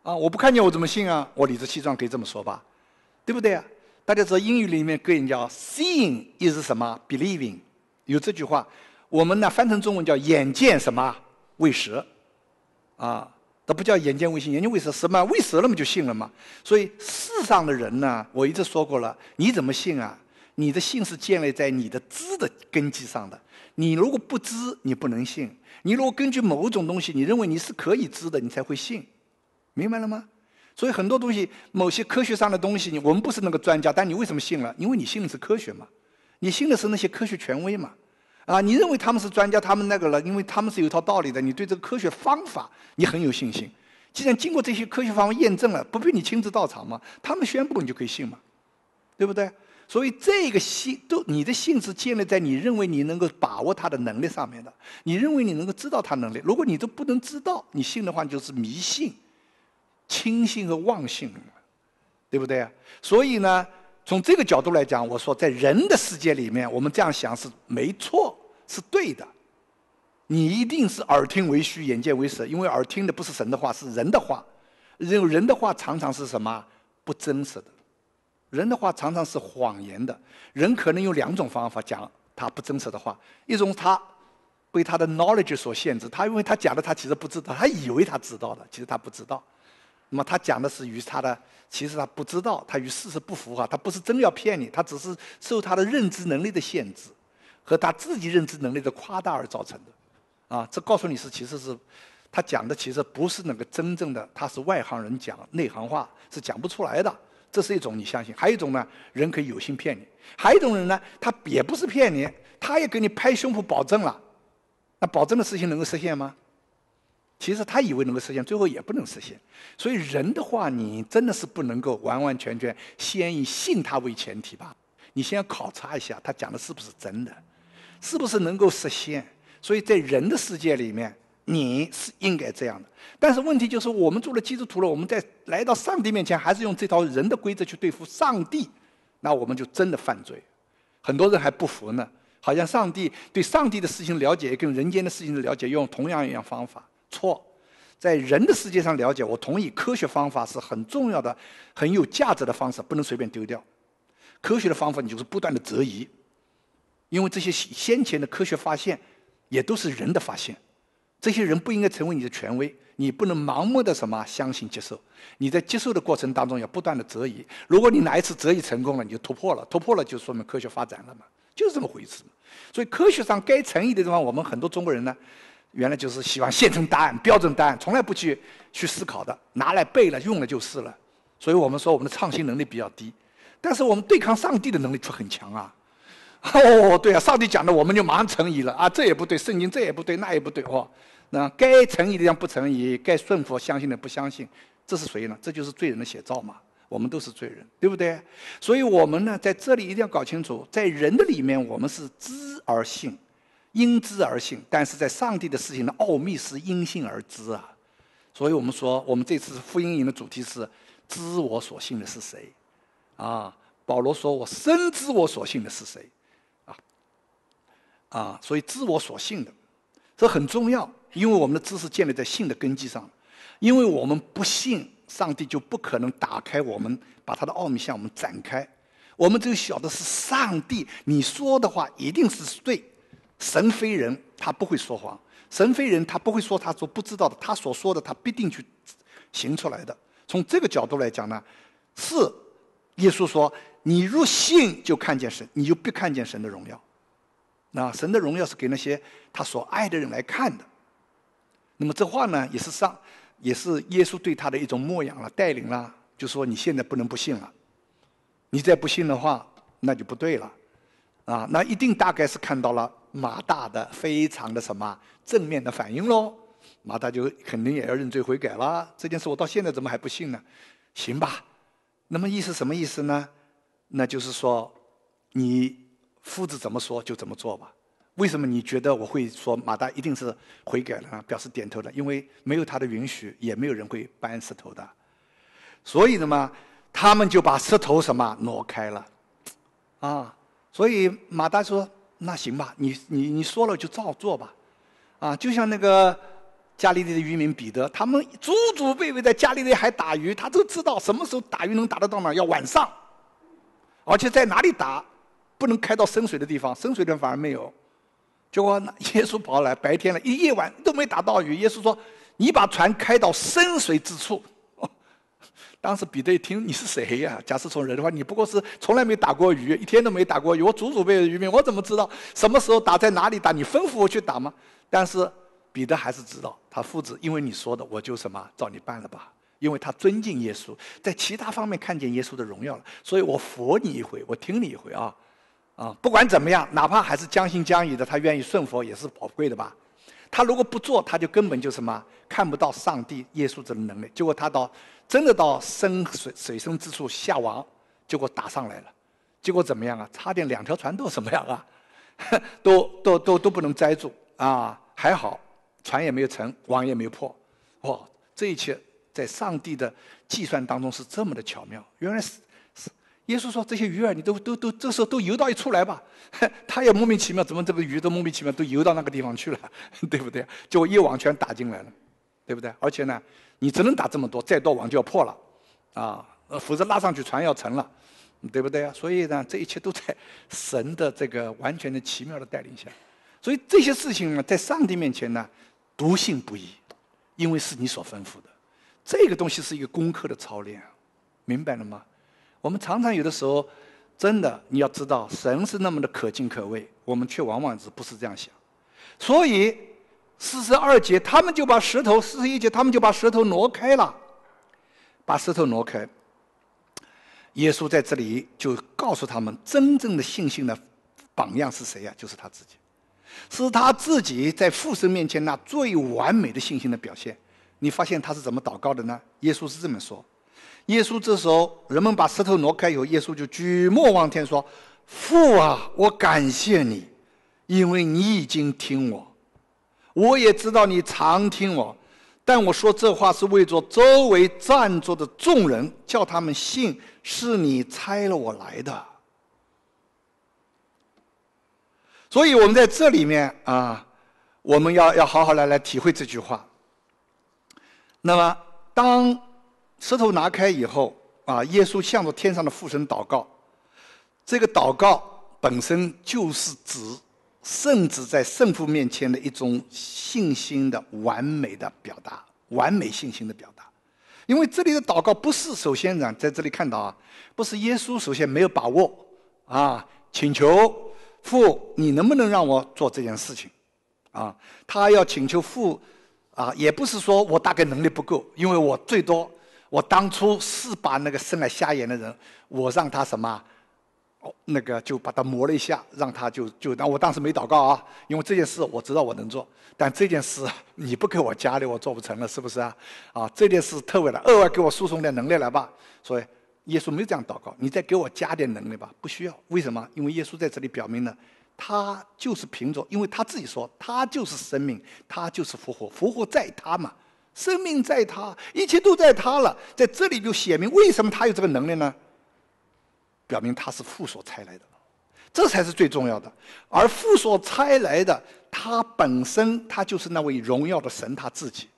啊，我不看见我怎么信啊？我理直气壮可以这么说吧，对不对啊？大家知道英语里面跟人叫 “seeing is 什么 believing”，有这句话，我们呢翻成中文叫“眼见什么为实”，啊，那不叫眼见为信，眼见为实，什么？为实了嘛就信了嘛。所以世上的人呢，我一直说过了，你怎么信啊？你的信是建立在你的知的根基上的，你如果不知，你不能信；你如果根据某种东西，你认为你是可以知的，你才会信，明白了吗？所以很多东西，某些科学上的东西，你我们不是那个专家，但你为什么信了？因为你信的是科学嘛，你信的是那些科学权威嘛，啊，你认为他们是专家，他们那个了，因为他们是有一套道理的，你对这个科学方法你很有信心。既然经过这些科学方法验证了，不必你亲自到场嘛，他们宣布你就可以信嘛，对不对？所以这个信都你的信是建立在你认为你能够把握他的能力上面的，你认为你能够知道他能力，如果你都不能知道，你信的话你就是迷信。轻信和妄信，对不对？所以呢，从这个角度来讲，我说在人的世界里面，我们这样想是没错，是对的。你一定是耳听为虚，眼见为实，因为耳听的不是神的话，是人的话。人人的话常常是什么？不真实的，人的话常常是谎言的。人可能有两种方法讲他不真实的话：一种他被他的 knowledge 所限制，他因为他讲的他其实不知道，他以为他知道了，其实他不知道。那么他讲的是与他的，其实他不知道，他与事实不符合，他不是真要骗你，他只是受他的认知能力的限制和他自己认知能力的夸大而造成的。啊，这告诉你是其实是他讲的，其实不是那个真正的，他是外行人讲内行话是讲不出来的。这是一种你相信，还有一种呢，人可以有心骗你，还有一种人呢，他也不是骗你，他也给你拍胸脯保证了，那保证的事情能够实现吗？其实他以为能够实现，最后也不能实现。所以人的话，你真的是不能够完完全全先以信他为前提吧？你先考察一下他讲的是不是真的，是不是能够实现？所以在人的世界里面，你是应该这样的。但是问题就是，我们做了基督徒了，我们在来到上帝面前，还是用这套人的规则去对付上帝，那我们就真的犯罪。很多人还不服呢，好像上帝对上帝的事情了解，跟人间的事情的了解用同样一样方法。错，在人的世界上了解，我同意科学方法是很重要的，很有价值的方式，不能随便丢掉。科学的方法你就是不断的择疑，因为这些先前的科学发现也都是人的发现，这些人不应该成为你的权威，你不能盲目的什么相信接受。你在接受的过程当中要不断的择疑，如果你哪一次择疑成功了，你就突破了，突破了就说明科学发展了嘛，就是这么回事。所以科学上该成立的地方，我们很多中国人呢。原来就是喜欢现成答案、标准答案，从来不去去思考的，拿来背了、用了就是了。所以我们说我们的创新能力比较低，但是我们对抗上帝的能力却很强啊！哦，对啊，上帝讲的我们就马上成疑了啊，这也不对，圣经这也不对，那也不对哦。那该成疑的不成疑，该顺服相信的不相信，这是谁呢？这就是罪人的写照嘛。我们都是罪人，对不对？所以我们呢，在这里一定要搞清楚，在人的里面，我们是知而信。因知而信，但是在上帝的事情的奥秘是因信而知啊。所以我们说，我们这次福音营的主题是“知我所信的是谁”啊。保罗说我深知我所信的是谁，啊啊，所以知我所信的，这很重要，因为我们的知识建立在信的根基上。因为我们不信，上帝就不可能打开我们，把他的奥秘向我们展开。我们只有晓得是上帝，你说的话一定是对。神非人，他不会说谎；神非人，他不会说他所不知道的。他所说的，他必定去行出来的。从这个角度来讲呢，是耶稣说：“你若信，就看见神；你就必看见神的荣耀。”那神的荣耀是给那些他所爱的人来看的。那么这话呢，也是上，也是耶稣对他的一种牧养了、带领了，就说你现在不能不信了。你再不信的话，那就不对了。啊，那一定大概是看到了。马大的非常的什么正面的反应喽，马大就肯定也要认罪悔改了。这件事我到现在怎么还不信呢？行吧，那么意思什么意思呢？那就是说，你夫子怎么说就怎么做吧。为什么你觉得我会说马大一定是悔改了，呢？表示点头了？因为没有他的允许，也没有人会搬石头的。所以呢嘛，他们就把石头什么挪开了，啊，所以马大说。那行吧，你你你说了就照做吧，啊，就像那个加利利的渔民彼得，他们祖祖辈辈在加利利海打鱼，他都知道什么时候打鱼能打得到嘛，要晚上，而且在哪里打，不能开到深水的地方，深水的反而没有，结果耶稣跑来白天了一夜晚都没打到鱼，耶稣说你把船开到深水之处。[LAUGHS] 当时彼得一听，你是谁呀？假设从人的话，你不过是从来没打过鱼，一天都没打过鱼。我祖祖辈的渔民，我怎么知道什么时候打在哪里打？你吩咐我去打吗？但是彼得还是知道，他父子因为你说的，我就什么照你办了吧。因为他尊敬耶稣，在其他方面看见耶稣的荣耀了，所以我服你一回，我听你一回啊啊！不管怎么样，哪怕还是将信将疑的，他愿意顺服也是宝贵的吧。他如果不做，他就根本就什么看不到上帝耶稣这种能力。结果他到真的到深水水深之处下网，结果打上来了。结果怎么样啊？差点两条船都什么样啊？[LAUGHS] 都都都都不能载住啊！还好船也没有沉，网也没有破。哇！这一切在上帝的计算当中是这么的巧妙。原来是。耶稣说：“这些鱼儿，你都都都，这时候都游到一出来吧。[LAUGHS] ”他也莫名其妙，怎么这个鱼都莫名其妙都游到那个地方去了，[LAUGHS] 对不对？结果一网全打进来了，对不对？而且呢，你只能打这么多，再多网就要破了啊，否则拉上去船要沉了，对不对啊？所以呢，这一切都在神的这个完全的奇妙的带领下，所以这些事情呢，在上帝面前呢，笃信不疑，因为是你所吩咐的。这个东西是一个功课的操练，明白了吗？我们常常有的时候，真的你要知道，神是那么的可敬可畏，我们却往往是不是这样想。所以四十二节，他们就把石头；四十一节，他们就把石头挪开了，把石头挪开。耶稣在这里就告诉他们，真正的信心的榜样是谁呀？就是他自己，是他自己在父神面前那最完美的信心的表现。你发现他是怎么祷告的呢？耶稣是这么说。耶稣这时候，人们把石头挪开以后，耶稣就举目望天说：“父啊，我感谢你，因为你已经听我，我也知道你常听我，但我说这话是为着周围站着的众人，叫他们信是你差了我来的。”所以我们在这里面啊，我们要要好好来来体会这句话。那么当。石头拿开以后，啊，耶稣向着天上的父神祷告。这个祷告本身就是指圣子在圣父面前的一种信心的完美的表达，完美信心的表达。因为这里的祷告不是首先让在这里看到啊，不是耶稣首先没有把握啊，请求父你能不能让我做这件事情啊？他要请求父啊，也不是说我大概能力不够，因为我最多。我当初是把那个生来瞎眼的人，我让他什么，哦，那个就把他磨了一下，让他就就，但我当时没祷告啊，因为这件事我知道我能做，但这件事你不给我加力，我做不成了，是不是啊？啊，这件事特为的额外给我输送点能力来吧，所以耶稣没有这样祷告，你再给我加点能力吧，不需要，为什么？因为耶稣在这里表明了，他就是凭着，因为他自己说，他就是生命，他就是复活，复活在他嘛。生命在他，一切都在他了，在这里就写明为什么他有这个能力呢？表明他是父所差来的，这才是最重要的。而父所差来的，他本身他就是那位荣耀的神他自己，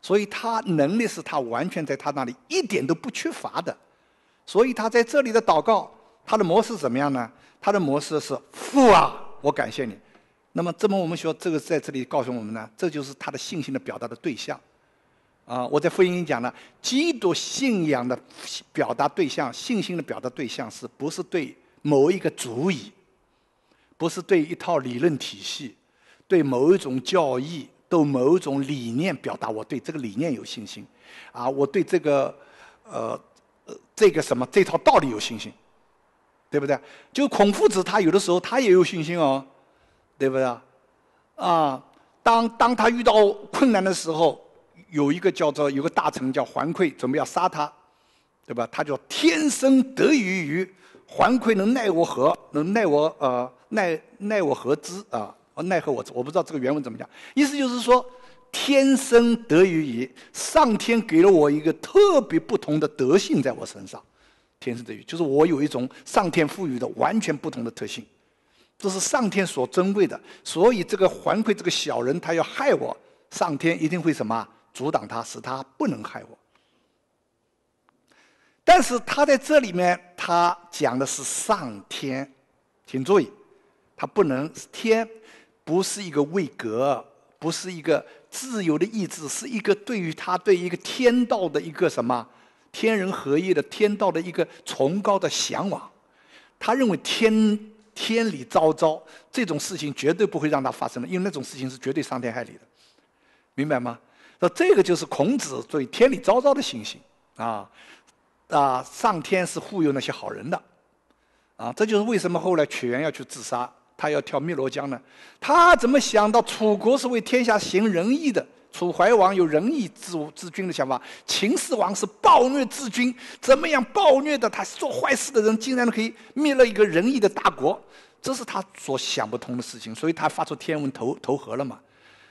所以他能力是他完全在他那里，一点都不缺乏的。所以他在这里的祷告，他的模式怎么样呢？他的模式是父啊，我感谢你。那么，这么我们说这个在这里告诉我们呢，这就是他的信心的表达的对象，啊，我在福音里讲了，基督信仰的表达对象，信心的表达对象，是不是对某一个主语，不是对一套理论体系，对某一种教义，对某一种理念表达，我对这个理念有信心，啊，我对这个，呃，这个什么，这套道理有信心，对不对？就孔夫子他有的时候他也有信心哦。对不对啊？啊，当当他遇到困难的时候，有一个叫做有个大臣叫桓馈，准备要杀他，对吧？他叫天生得于于，桓馈能奈我何？能奈我呃奈奈我何之啊？奈何我我不知道这个原文怎么讲，意思就是说天生得于于，上天给了我一个特别不同的德性在我身上，天生得于就是我有一种上天赋予的完全不同的特性。这是上天所珍贵的，所以这个回馈这个小人，他要害我，上天一定会什么阻挡他，使他不能害我。但是他在这里面，他讲的是上天，请注意，他不能天不是一个位格，不是一个自由的意志，是一个对于他对一个天道的一个什么天人合一的天道的一个崇高的向往。他认为天。天理昭昭，这种事情绝对不会让它发生的，因为那种事情是绝对伤天害理的，明白吗？那这个就是孔子对天理昭昭的信心啊！啊，上天是护佑那些好人的，啊，这就是为什么后来屈原要去自杀，他要跳汨罗江呢？他怎么想到楚国是为天下行仁义的？楚怀王有仁义治治君的想法，秦始皇是暴虐治君，怎么样暴虐的？他做坏事的人竟然可以灭了一个仁义的大国，这是他所想不通的事情，所以他发出天文投投河了嘛。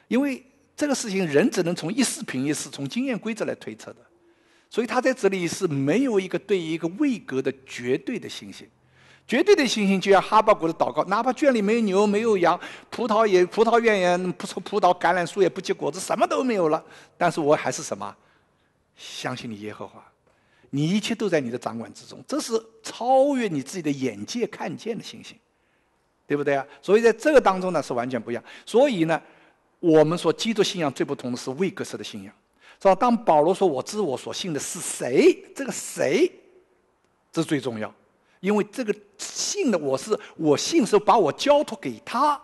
因为这个事情人只能从一世平一世，从经验规则来推测的，所以他在这里是没有一个对一个位格的绝对的信心。绝对的信心就像哈巴谷的祷告，哪怕圈里没有牛、没有羊，葡萄也葡萄园也不出葡萄，橄榄树也不结果子，什么都没有了。但是我还是什么，相信你耶和华，你一切都在你的掌管之中。这是超越你自己的眼界看见的信心，对不对啊？所以在这个当中呢，是完全不一样。所以呢，我们说基督信仰最不同的是未格式的信仰。吧？当保罗说我知我所信的是谁，这个谁，这最重要。因为这个信的我是我信是把我交托给他，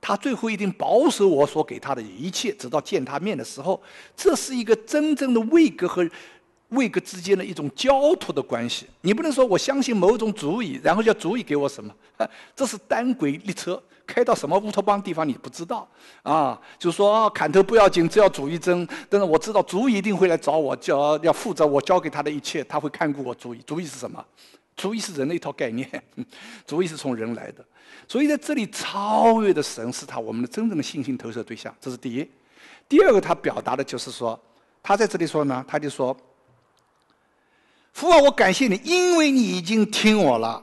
他最后一定保守我所给他的一切，直到见他面的时候，这是一个真正的位格和位格之间的一种交托的关系。你不能说我相信某种主义，然后叫主义给我什么，[LAUGHS] 这是单轨列车开到什么乌托邦地方你不知道啊。就说砍头不要紧，只要主义真，但是我知道主一定会来找我，就要负责我交给他的一切，他会看顾我主意。主意是什么？足以是人的一套概念，足 [LAUGHS] 以是从人来的，所以在这里超越的神是他我们的真正的信心投射对象，这是第一。第二个，他表达的就是说，他在这里说呢，他就说：“父啊，我感谢你，因为你已经听我了，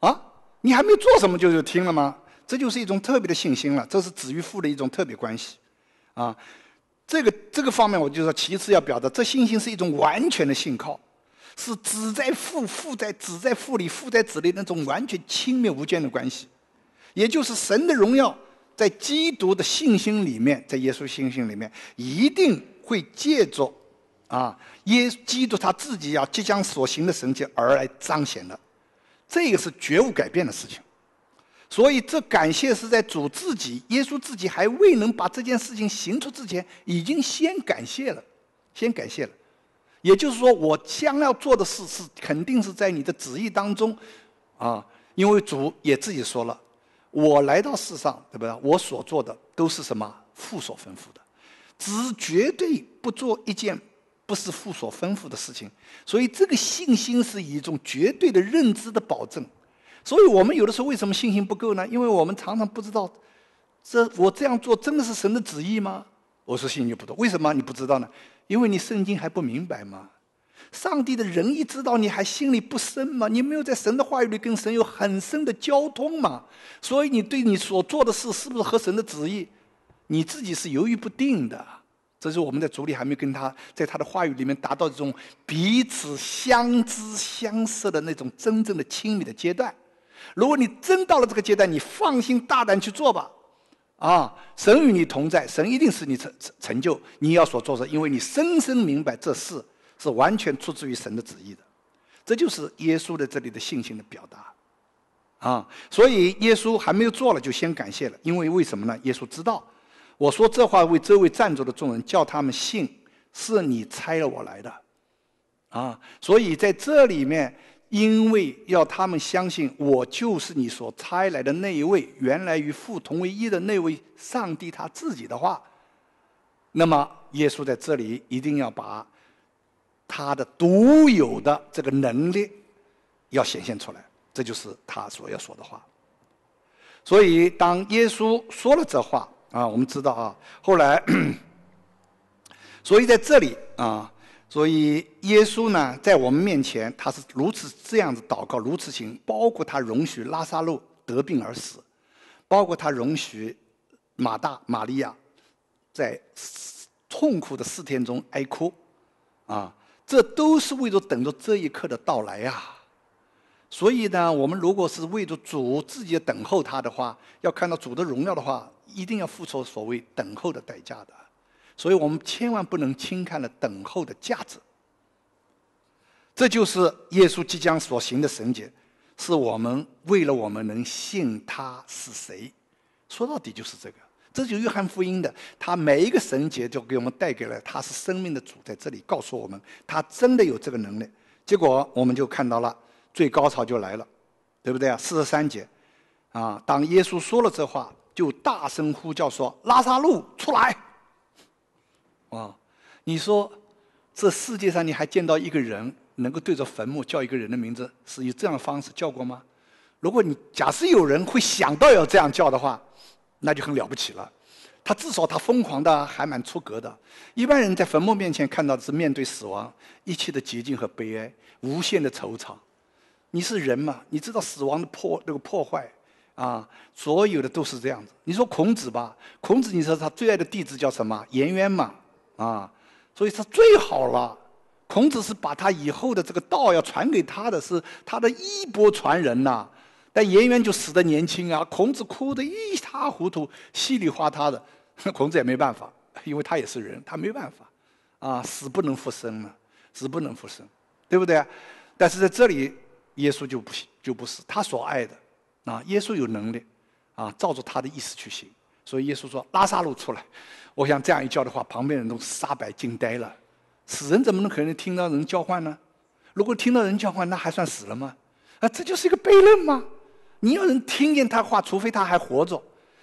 啊，你还没做什么就就听了吗？这就是一种特别的信心了，这是子与父的一种特别关系，啊，这个这个方面我就说，其次要表达，这信心是一种完全的信靠。”是子在父，父在子在父里，父在子里那种完全亲密无间的关系，也就是神的荣耀在基督的信心里面，在耶稣信心里面，一定会借着啊，耶基督他自己要即将所行的神迹而来彰显的，这个是绝无改变的事情。所以这感谢是在主自己，耶稣自己还未能把这件事情行出之前，已经先感谢了，先感谢了。也就是说，我将要做的事是肯定是在你的旨意当中，啊，因为主也自己说了，我来到世上，对不对？我所做的都是什么父所吩咐的，只绝对不做一件不是父所吩咐的事情。所以这个信心是一种绝对的认知的保证。所以我们有的时候为什么信心不够呢？因为我们常常不知道，这我这样做真的是神的旨意吗？我说信心不足，为什么你不知道呢？因为你圣经还不明白吗？上帝的仁义之道你还心里不深吗？你没有在神的话语里跟神有很深的交通吗？所以你对你所做的事是不是合神的旨意？你自己是犹豫不定的。这是我们在主里还没跟他在他的话语里面达到这种彼此相知相识的那种真正的亲密的阶段。如果你真到了这个阶段，你放心大胆去做吧。啊，神与你同在，神一定是你成成成就你要所做的，因为你深深明白这事是完全出自于神的旨意的，这就是耶稣的这里的信心的表达，啊，所以耶稣还没有做了就先感谢了，因为为什么呢？耶稣知道，我说这话为周围站着的众人叫他们信，是你差了我来的，啊，所以在这里面。因为要他们相信我就是你所差来的那一位，原来与父同为一的那位上帝他自己的话，那么耶稣在这里一定要把他的独有的这个能力要显现出来，这就是他所要说的话。所以当耶稣说了这话啊，我们知道啊，后来，[COUGHS] 所以在这里啊。所以耶稣呢，在我们面前，他是如此这样子祷告，如此行，包括他容许拉萨路得病而死，包括他容许马大、玛利亚在痛苦的四天中哀哭，啊，这都是为着等着这一刻的到来呀。所以呢，我们如果是为着主自己等候他的话，要看到主的荣耀的话，一定要付出所谓等候的代价的。所以我们千万不能轻看了等候的价值。这就是耶稣即将所行的神迹，是我们为了我们能信他是谁，说到底就是这个。这就约翰福音的，他每一个神节就给我们带给了他是生命的主在这里告诉我们，他真的有这个能力。结果我们就看到了最高潮就来了，对不对啊？四十三节，啊，当耶稣说了这话，就大声呼叫说：“拉萨路出来！”啊，你说，这世界上你还见到一个人能够对着坟墓叫一个人的名字，是以这样的方式叫过吗？如果你假设有人会想到要这样叫的话，那就很了不起了。他至少他疯狂的还蛮出格的。一般人在坟墓面前看到的是面对死亡，一切的洁净和悲哀，无限的惆怅。你是人嘛？你知道死亡的破那个破坏啊？所有的都是这样子。你说孔子吧，孔子，你说他最爱的弟子叫什么？颜渊嘛。啊，所以是最好了。孔子是把他以后的这个道要传给他的是他的衣钵传人呐。但颜渊就死得年轻啊，孔子哭得一塌糊涂，稀里哗塌的。[LAUGHS] 孔子也没办法，因为他也是人，他没办法。啊，死不能复生啊，死不能复生，对不对？但是在这里，耶稣就不行，就不是他所爱的，啊，耶稣有能力，啊，照着他的意思去行。所以耶稣说：“拉萨路出来。”我想这样一叫的话，旁边人都煞白惊呆了。死人怎么能可能听到人叫唤呢？如果听到人叫唤，那还算死了吗？啊，这就是一个悖论吗？你要能听见他话，除非他还活着。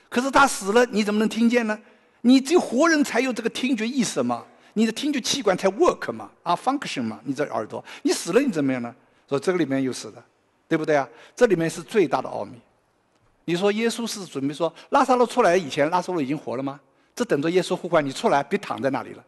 可是他死了，你怎么能听见呢？你只有活人才有这个听觉意识嘛，你的听觉器官才 work 嘛，啊，function 嘛，你这耳朵。你死了，你怎么样呢？所以这个里面有死的，对不对啊？这里面是最大的奥秘。你说耶稣是准备说拉萨路出来以前，拉萨路已经活了吗？这等着耶稣呼唤你出来，别躺在那里了，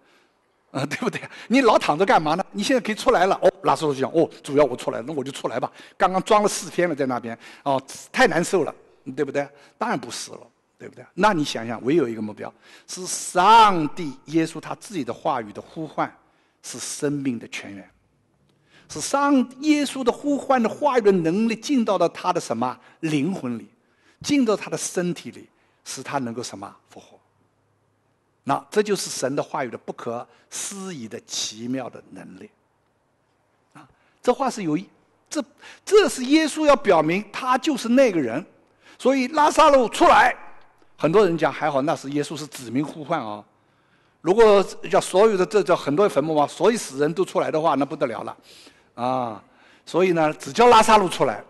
啊，[LAUGHS] 对不对？你老躺着干嘛呢？你现在可以出来了。哦，拉萨路就讲哦，主要我出来了，那我就出来吧。刚刚装了四天了在那边，哦，太难受了，对不对？当然不是了，对不对？那你想想，唯有一个目标，是上帝耶稣他自己的话语的呼唤，是生命的泉源，是上耶稣的呼唤的话语的能力进到了他的什么灵魂里。进到他的身体里，使他能够什么复活？那这就是神的话语的不可思议的奇妙的能力。啊，这话是有，这这是耶稣要表明他就是那个人，所以拉萨路出来。很多人讲还好，那时耶稣是指名呼唤啊。如果叫所有的这叫很多坟墓嘛，所有死人都出来的话，那不得了了，啊，所以呢，只叫拉萨路出来。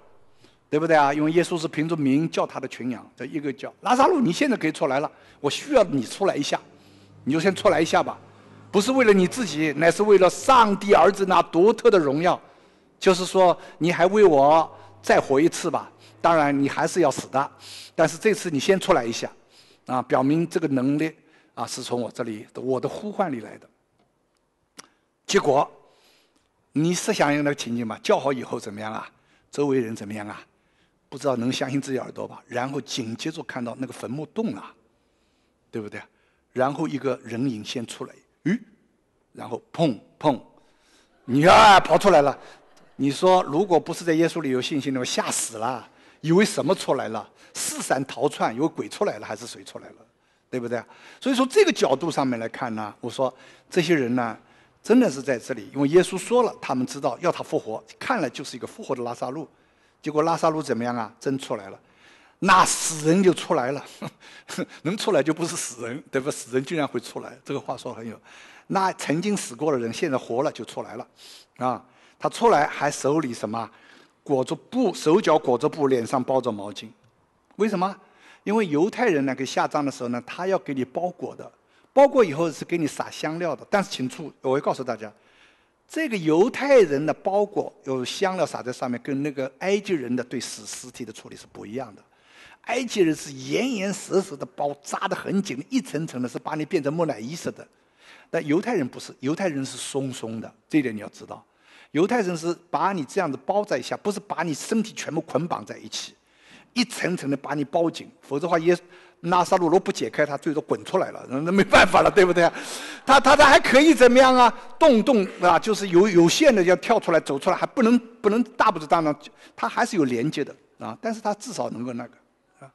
对不对啊？因为耶稣是凭着名叫他的群羊，这一个叫拉萨路，你现在可以出来了，我需要你出来一下，你就先出来一下吧，不是为了你自己，乃是为了上帝儿子那独特的荣耀，就是说你还为我再活一次吧。当然你还是要死的，但是这次你先出来一下，啊，表明这个能力啊是从我这里我的呼唤里来的。结果你是想应那个情景吧，叫好以后怎么样啊？周围人怎么样啊？不知道能相信自己耳朵吧？然后紧接着看到那个坟墓动了，对不对？然后一个人影先出来，咦？然后砰砰，你啊跑出来了。你说如果不是在耶稣里有信心，的话，吓死了，以为什么出来了？四散逃窜，以为鬼出来了还是谁出来了？对不对？所以说这个角度上面来看呢，我说这些人呢，真的是在这里，因为耶稣说了，他们知道要他复活，看来就是一个复活的拉萨路。结果拉萨路怎么样啊？真出来了，那死人就出来了，[LAUGHS] 能出来就不是死人，对不？死人竟然会出来，这个话说很有。那曾经死过的人现在活了就出来了，啊，他出来还手里什么，裹着布，手脚裹着布，脸上包着毛巾，为什么？因为犹太人呢，给下葬的时候呢，他要给你包裹的，包裹以后是给你撒香料的，但是请注，我会告诉大家。这个犹太人的包裹有香料撒在上面，跟那个埃及人的对死尸体的处理是不一样的。埃及人是严严实实的包，扎的很紧，一层层的，是把你变成木乃伊似的。但犹太人不是，犹太人是松松的，这一点你要知道。犹太人是把你这样子包在下，不是把你身体全部捆绑在一起，一层层的把你包紧，否则的话也。那纱如罗不解开，他最多滚出来了，那 [LAUGHS] 那没办法了，对不对？他他他还可以怎么样啊？动动啊，就是有有限的，要跳出来走出来，还不能不能大步子大呢，他还是有连接的啊。但是他至少能够那个啊，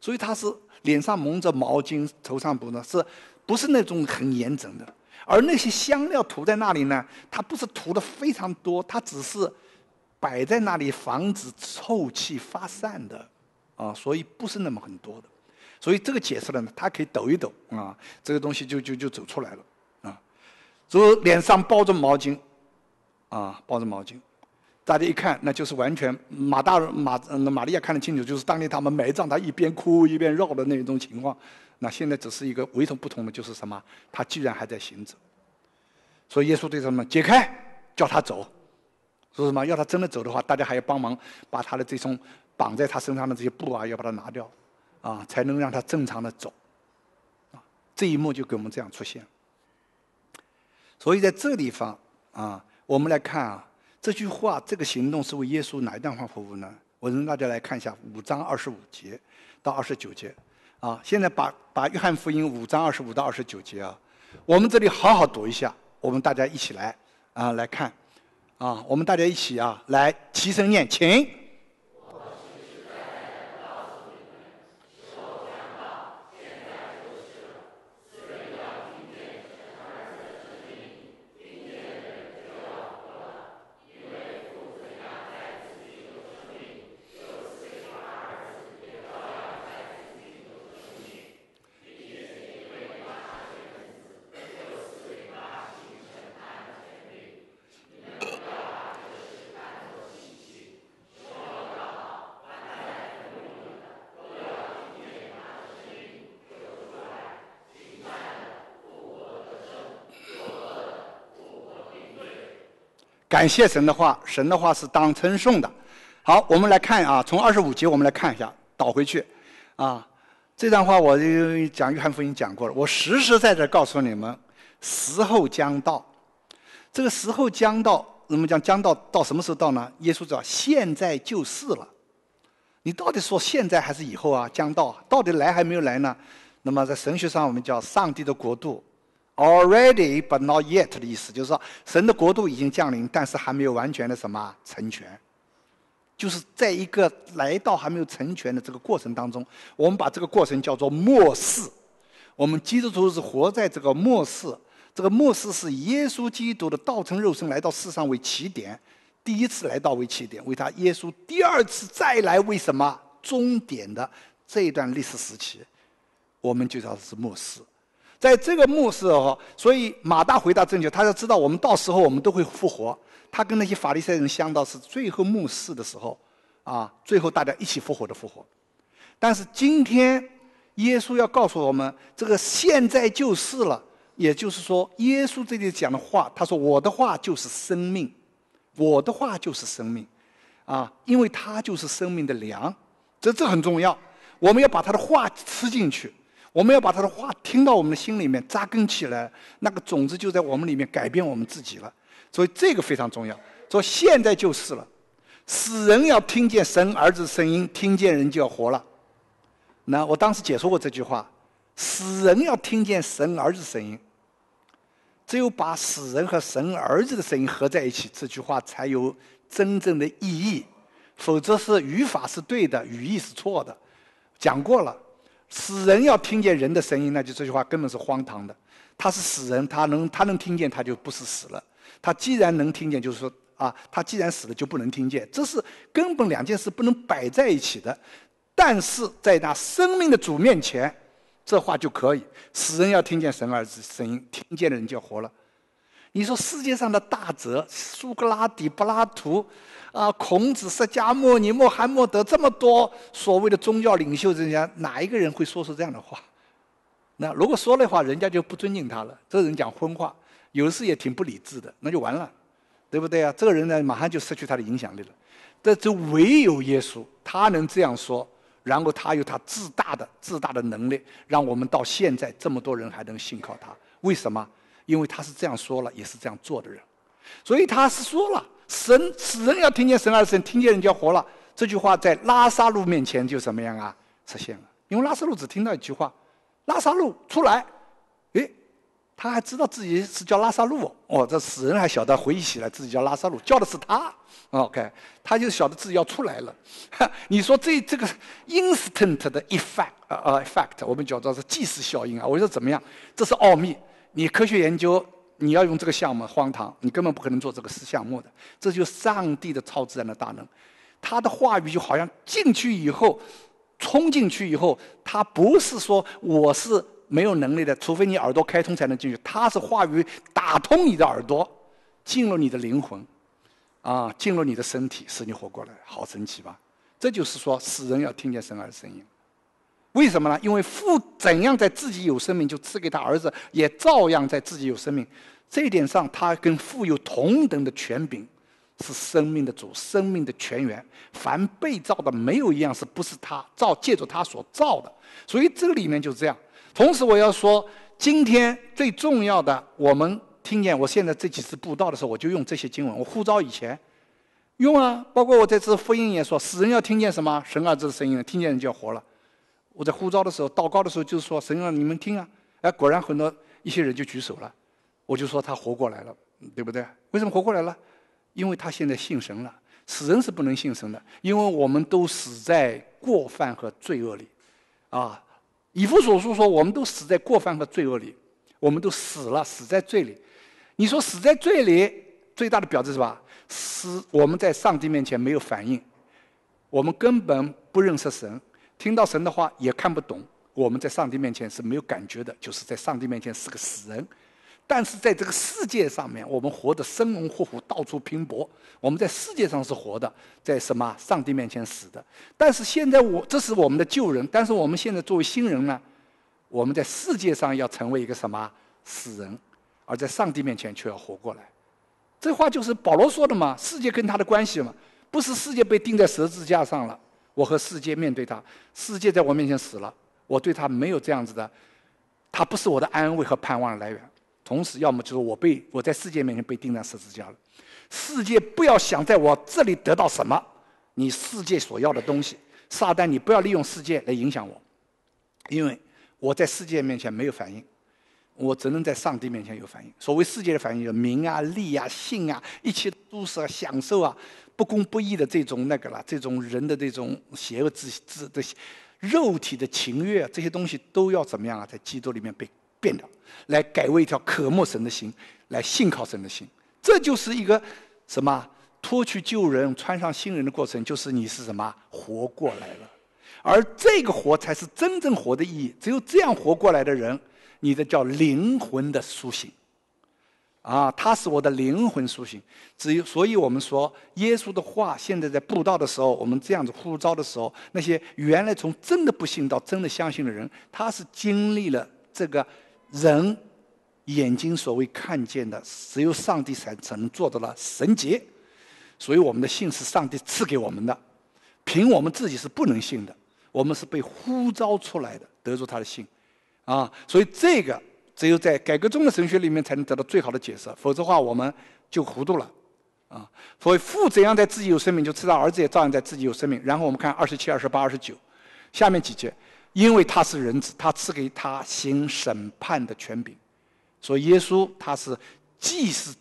所以他是脸上蒙着毛巾，头上不呢，是不是那种很严整的？而那些香料涂在那里呢，它不是涂的非常多，它只是摆在那里防止臭气发散的啊，所以不是那么很多的。所以这个解释了呢，他可以抖一抖啊，这个东西就就就走出来了啊，所以脸上包着毛巾，啊，包着毛巾，大家一看那就是完全马大马玛利亚看得清楚，就是当年他们埋葬他一边哭一边绕的那种情况。那现在只是一个唯什不同的就是什么，他居然还在行走。所以耶稣对他们解开，叫他走，说什么要他真的走的话，大家还要帮忙把他的这种绑在他身上的这些布啊，要把它拿掉。啊，才能让它正常的走，啊，这一幕就给我们这样出现。所以在这地方啊，我们来看啊，这句话，这个行动是为耶稣哪一段话服务呢？我让大家来看一下五章二十五节到二十九节，啊，现在把把约翰福音五章二十五到二十九节啊，我们这里好好读一下，我们大家一起来啊来看，啊，我们大家一起啊来齐声念，请。感谢神的话，神的话是当称颂的。好，我们来看啊，从二十五节，我们来看一下，倒回去，啊，这段话我就讲《约翰福音》讲过了。我实实在在告诉你们，时候将到。这个时候将到，那么讲将到到什么时候到呢？耶稣讲现在就是了。你到底说现在还是以后啊？将到到底来还没有来呢？那么在神学上我们叫上帝的国度。Already but not yet 的意思就是说，神的国度已经降临，但是还没有完全的什么成全，就是在一个来到还没有成全的这个过程当中，我们把这个过程叫做末世。我们基督徒是活在这个末世，这个末世是耶稣基督的道成肉身来到世上为起点，第一次来到为起点，为他耶稣第二次再来为什么终点的这一段历史时期，我们就叫是末世。在这个墓室哦，所以马大回答正确。他知道我们到时候我们都会复活。他跟那些法利赛人相到是最后墓室的时候，啊，最后大家一起复活的复活。但是今天耶稣要告诉我们，这个现在就是了。也就是说，耶稣这里讲的话，他说我的话就是生命，我的话就是生命，啊，因为他就是生命的粮。这这很重要，我们要把他的话吃进去。我们要把他的话听到我们的心里面，扎根起来，那个种子就在我们里面改变我们自己了，所以这个非常重要。所以现在就是了，死人要听见神儿子声音，听见人就要活了。那我当时解说过这句话：死人要听见神儿子声音。只有把死人和神儿子的声音合在一起，这句话才有真正的意义，否则是语法是对的，语义是错的。讲过了。死人要听见人的声音，那就这句话根本是荒唐的。他是死人，他能他能听见，他就不是死了。他既然能听见，就是说啊，他既然死了就不能听见，这是根本两件事不能摆在一起的。但是在那生命的主面前，这话就可以：死人要听见神儿子声音，听见了人就活了。你说世界上的大哲，苏格拉底、柏拉图。啊，孔子、释迦牟尼、穆罕默德，这么多所谓的宗教领袖，人家哪一个人会说出这样的话？那如果说了话，人家就不尊敬他了。这个人讲荤话，有时也挺不理智的，那就完了，对不对啊？这个人呢，马上就失去他的影响力了。这就唯有耶稣，他能这样说，然后他有他自大的、自大的能力，让我们到现在这么多人还能信靠他。为什么？因为他是这样说了，也是这样做的人，所以他是说了。神死人要听见神的声音，听见人就要活了。这句话在拉萨路面前就怎么样啊？实现了，因为拉萨路只听到一句话：“拉萨路出来。”诶，他还知道自己是叫拉萨路哦。哦，这死人还晓得回忆起来自己叫拉萨路，叫的是他。OK，他就晓得自己要出来了。[LAUGHS] 你说这这个 instant 的 effect 呃 effect，我们叫做是即时效应啊。我说怎么样？这是奥秘。你科学研究。你要用这个项目荒唐，你根本不可能做这个事项目的。这就是上帝的超自然的大能，他的话语就好像进去以后，冲进去以后，他不是说我是没有能力的，除非你耳朵开通才能进去。他是话语打通你的耳朵，进入你的灵魂，啊，进入你的身体，使你活过来，好神奇吧？这就是说，死人要听见神的声音。为什么呢？因为父怎样在自己有生命，就赐给他儿子，也照样在自己有生命。这一点上，他跟父有同等的权柄，是生命的主，生命的泉源。凡被造的，没有一样是不是他造，借助他所造的。所以这里面就是这样。同时，我要说，今天最重要的，我们听见我现在这几次布道的时候，我就用这些经文。我呼召以前用啊，包括我这次复印也说，死人要听见什么“神”儿子的声音听见人就要活了。我在呼召的时候，祷告的时候，就是说神啊，你们听啊！哎，果然很多一些人就举手了，我就说他活过来了，对不对？为什么活过来了？因为他现在信神了。死人是不能信神的，因为我们都死在过犯和罪恶里，啊！以弗所书说，我们都死在过犯和罪恶里，我们都死了，死在罪里。你说死在罪里，最大的标志是吧？死，我们在上帝面前没有反应，我们根本不认识神。听到神的话也看不懂，我们在上帝面前是没有感觉的，就是在上帝面前是个死人。但是在这个世界上面，我们活得生龙活虎，到处拼搏。我们在世界上是活的，在什么上帝面前死的。但是现在我这是我们的旧人，但是我们现在作为新人呢，我们在世界上要成为一个什么死人，而在上帝面前却要活过来。这话就是保罗说的嘛，世界跟他的关系嘛，不是世界被钉在十字架上了。我和世界面对他，世界在我面前死了，我对他没有这样子的，他不是我的安慰和盼望来源。同时，要么就是我被我在世界面前被钉上十字架了。世界不要想在我这里得到什么，你世界所要的东西，撒旦，你不要利用世界来影响我，因为我在世界面前没有反应，我只能在上帝面前有反应。所谓世界的反应，就是名啊、利啊、性啊，一切都是享受啊。不公不义的这种那个了，这种人的这种邪恶之之这些肉体的情欲这些东西都要怎么样啊？在基督里面被变掉，来改为一条渴慕神的心，来信靠神的心，这就是一个什么脱去旧人，穿上新人的过程，就是你是什么活过来了，而这个活才是真正活的意义。只有这样活过来的人，你的叫灵魂的苏醒。啊，他是我的灵魂苏醒，只有所以，我们说耶稣的话，现在在布道的时候，我们这样子呼召的时候，那些原来从真的不信到真的相信的人，他是经历了这个人眼睛所谓看见的，只有上帝才才能做到了神洁。所以我们的信是上帝赐给我们的，凭我们自己是不能信的，我们是被呼召出来的，得出他的信，啊，所以这个。只有在改革中的神学里面才能得到最好的解释，否则的话我们就糊涂了，啊。所以父怎样在自己有生命，就知道儿子也照样在自己有生命。然后我们看二十七、二十八、二十九，下面几节，因为他是人子，他赐给他行审判的权柄，所以耶稣他是既是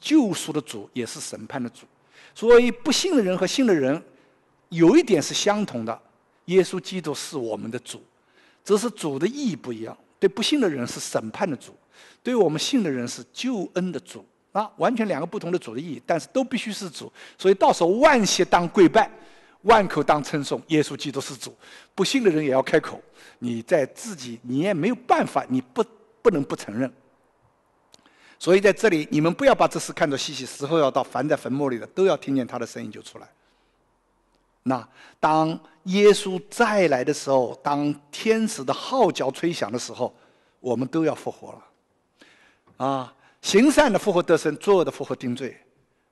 救赎的主，也是审判的主。所以不信的人和信的人有一点是相同的，耶稣基督是我们的主，只是主的意义不一样。对不信的人是审判的主，对我们信的人是救恩的主啊，完全两个不同的主的意义，但是都必须是主。所以到时候万邪当跪拜，万口当称颂，耶稣基督是主。不信的人也要开口，你在自己你也没有办法，你不不能不承认。所以在这里你们不要把这事看作稀奇，时候要到，凡在坟墓里的都要听见他的声音就出来。那当耶稣再来的时候，当天使的号角吹响的时候，我们都要复活了。啊，行善的复活得生，作恶的复活定罪。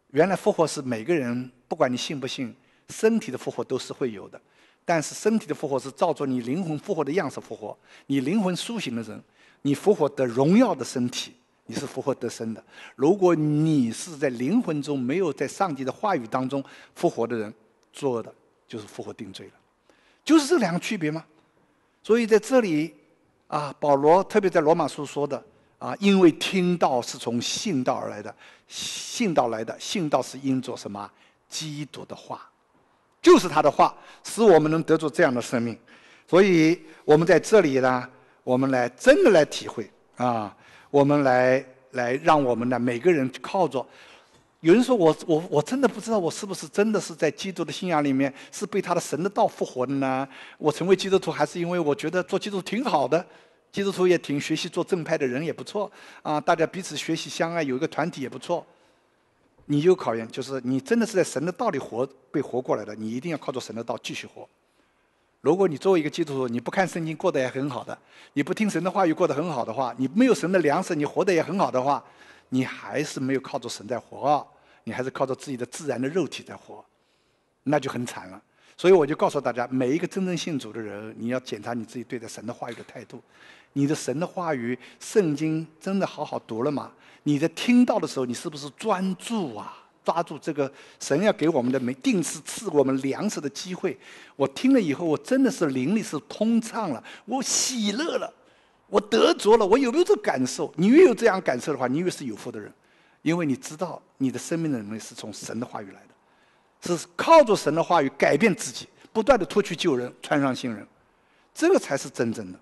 原来复活是每个人，不管你信不信，身体的复活都是会有的。但是身体的复活是照着你灵魂复活的样式复活。你灵魂苏醒的人，你复活得荣耀的身体，你是复活得生的。如果你是在灵魂中没有在上帝的话语当中复活的人，作恶的。就是符合定罪了，就是这两个区别吗？所以在这里啊，保罗特别在罗马书说的啊，因为听到是从信道而来的，信道来的，信道是因着什么？基督的话，就是他的话，使我们能得着这样的生命。所以我们在这里呢，我们来真的来体会啊，我们来来让我们的每个人靠着。有人说我我我真的不知道我是不是真的是在基督的信仰里面是被他的神的道复活的呢？我成为基督徒还是因为我觉得做基督徒挺好的，基督徒也挺学习做正派的人也不错啊，大家彼此学习相爱，有一个团体也不错。你有考验，就是你真的是在神的道里活被活过来的，你一定要靠着神的道继续活。如果你作为一个基督徒你不看圣经过得也很好的，你不听神的话语过得很好的话，你没有神的粮食你活得也很好的话，你还是没有靠着神在活。你还是靠着自己的自然的肉体在活，那就很惨了。所以我就告诉大家，每一个真正信主的人，你要检查你自己对待神的话语的态度。你的神的话语，圣经真的好好读了吗？你在听到的时候，你是不是专注啊？抓住这个神要给我们的每定时赐我们粮食的机会。我听了以后，我真的是灵力是通畅了，我喜乐了，我得着了。我有没有这感受？你越有这样感受的话，你越是有福的人。因为你知道，你的生命的能力是从神的话语来的，是靠着神的话语改变自己，不断的脱去旧人，穿上新人，这个才是真正的。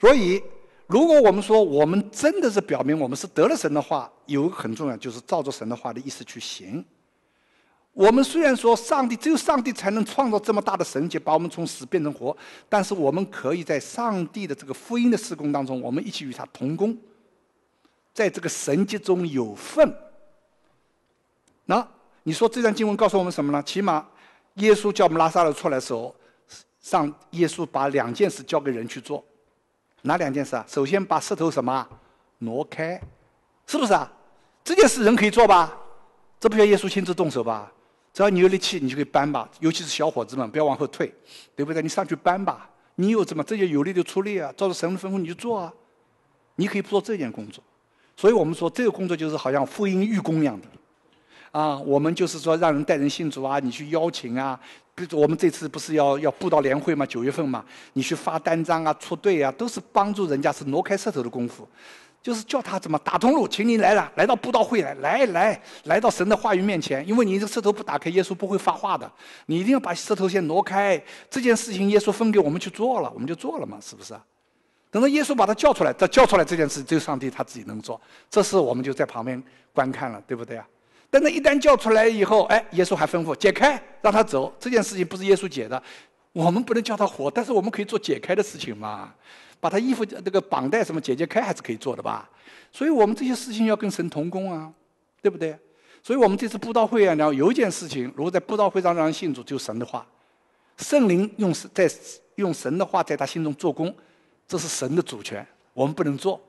所以，如果我们说我们真的是表明我们是得了神的话，有一个很重要，就是照着神的话的意思去行。我们虽然说上帝只有上帝才能创造这么大的神迹，把我们从死变成活，但是我们可以在上帝的这个福音的施工当中，我们一起与他同工。在这个神迹中有份，那你说这段经文告诉我们什么呢？起码，耶稣叫我们拉萨勒出来的时候，上耶稣把两件事交给人去做，哪两件事啊？首先把石头什么挪开，是不是啊？这件事人可以做吧？这不叫耶稣亲自动手吧？只要你有力气，你就可以搬吧。尤其是小伙子们，不要往后退，对不对？你上去搬吧。你有什么这些有力的出力啊？照着神的吩咐你去做啊。你可以不做这件工作。所以我们说这个工作就是好像福音预工一样的，啊，我们就是说让人带人信主啊，你去邀请啊，比如我们这次不是要要布道联会嘛，九月份嘛，你去发单张啊，出队啊，都是帮助人家是挪开舌头的功夫，就是叫他怎么打通路，请你来了，来到布道会来，来来，来到神的话语面前，因为你这个舌头不打开，耶稣不会发话的，你一定要把舌头先挪开，这件事情耶稣分给我们去做了，我们就做了嘛，是不是？等到耶稣把他叫出来，他叫出来这件事只有上帝他自己能做，这事我们就在旁边观看了，对不对啊？但是一旦叫出来以后，哎，耶稣还吩咐解开，让他走。这件事情不是耶稣解的，我们不能叫他活，但是我们可以做解开的事情嘛，把他衣服这个绑带什么解解开还是可以做的吧？所以我们这些事情要跟神同工啊，对不对？所以我们这次布道会啊，然后有一件事情，如果在布道会上让人信主，就是神的话，圣灵用在用神的话在他心中做工。这是神的主权，我们不能做，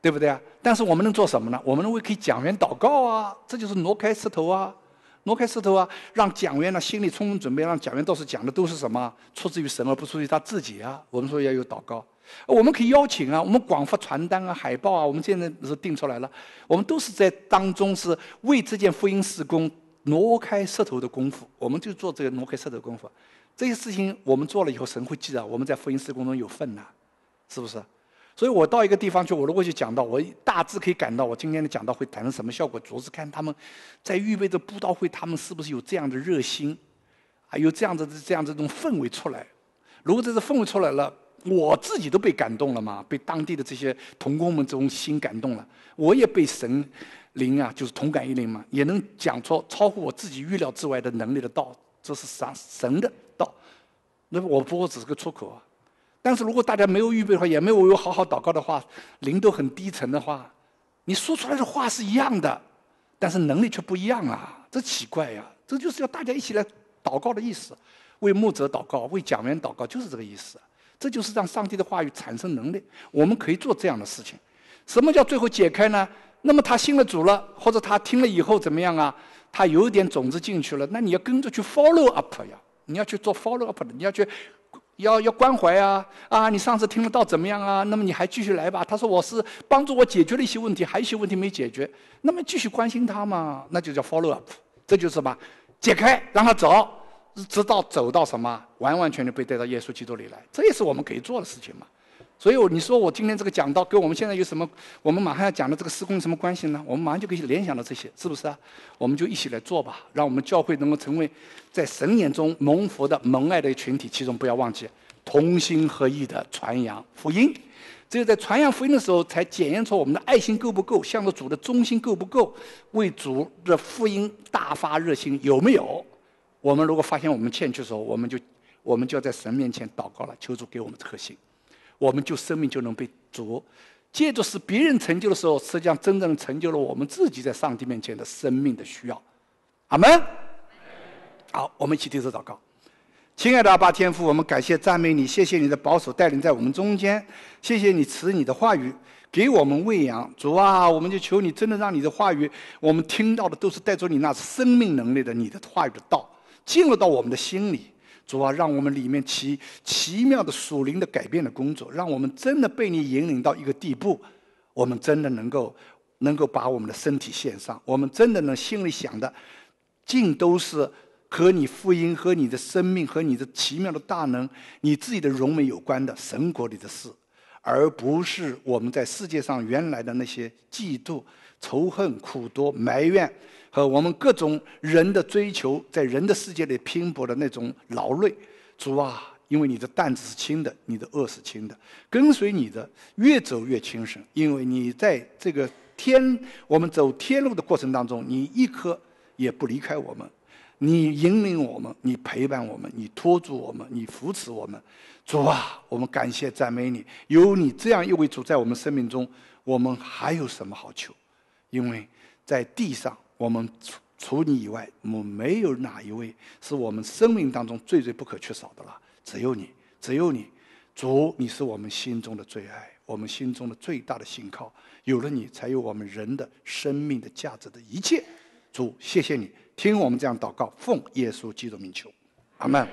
对不对啊？但是我们能做什么呢？我们认为可以讲员祷告啊，这就是挪开石头啊，挪开石头啊，让讲员呢心里充分准备，让讲员到时候讲的都是什么？出自于神而不出于他自己啊。我们说要有祷告，我们可以邀请啊，我们广发传单啊、海报啊，我们现在是定出来了，我们都是在当中是为这件福音事工挪开石头的功夫，我们就做这个挪开石头功夫。这些事情我们做了以后，神会记得我们在福音事工中有份呐。是不是？所以我到一个地方去，我如果去讲到，我大致可以感到我今天的讲到会产生什么效果。主要是看他们，在预备着布道会，他们是不是有这样的热心，啊，有这样的这样这种氛围出来。如果这个氛围出来了，我自己都被感动了嘛，被当地的这些同工们这种心感动了，我也被神灵啊，就是同感一灵嘛，也能讲出超乎我自己预料之外的能力的道，这是神神的道。那我不过只是个出口啊。但是如果大家没有预备的话，也没有好好祷告的话，灵都很低沉的话，你说出来的话是一样的，但是能力却不一样啊！这奇怪呀！这就是要大家一起来祷告的意思，为牧者祷告，为讲员祷告，就是这个意思。这就是让上帝的话语产生能力。我们可以做这样的事情。什么叫最后解开呢？那么他信了主了，或者他听了以后怎么样啊？他有点种子进去了，那你要跟着去 follow up 呀！你要去做 follow up 的，你要去。要要关怀啊啊！你上次听得到怎么样啊？那么你还继续来吧。他说我是帮助我解决了一些问题，还有一些问题没解决。那么继续关心他嘛？那就叫 follow up，这就是什么？解开让他走，直到走到什么？完完全全被带到耶稣基督里来。这也是我们可以做的事情嘛。所以你说我今天这个讲到跟我们现在有什么？我们马上要讲的这个施工有什么关系呢？我们马上就可以联想到这些，是不是啊？我们就一起来做吧，让我们教会能够成为在神眼中蒙福的蒙爱的群体。其中不要忘记同心合意的传扬福音。只有在传扬福音的时候，才检验出我们的爱心够不够，向着主的忠心够不够，为主这福音大发热心有没有？我们如果发现我们欠缺的时候，我们就我们就要在神面前祷告了，求主给我们这颗心。我们就生命就能被着，借着使别人成就的时候，实际上真正成就了我们自己在上帝面前的生命的需要。阿门。好，我们一起低头祷告。亲爱的阿爸天父，我们感谢赞美你，谢谢你的保守带领在我们中间，谢谢你持你的话语给我们喂养。主啊，我们就求你真的让你的话语，我们听到的都是带着你那生命能力的你的话语的道，进入到我们的心里。主啊，让我们里面奇奇妙的属灵的改变的工作，让我们真的被你引领到一个地步，我们真的能够能够把我们的身体献上，我们真的能心里想的尽都是和你福音、和你的生命、和你的奇妙的大能、你自己的荣美有关的神国里的事，而不是我们在世界上原来的那些嫉妒、仇恨、苦多、埋怨。和我们各种人的追求，在人的世界里拼搏的那种劳累，主啊，因为你的担子是轻的，你的恶是轻的，跟随你的越走越轻省，因为你在这个天，我们走天路的过程当中，你一刻也不离开我们，你引领我们，你陪伴我们，你托住我们，你扶持我们，主啊，我们感谢赞美你，有你这样一位主在我们生命中，我们还有什么好求？因为在地上。我们除除你以外，我们没有哪一位是我们生命当中最最不可缺少的了。只有你，只有你，主，你是我们心中的最爱，我们心中的最大的信靠。有了你，才有我们人的生命的价值的一切。主，谢谢你，听我们这样祷告，奉耶稣基督名求，阿门。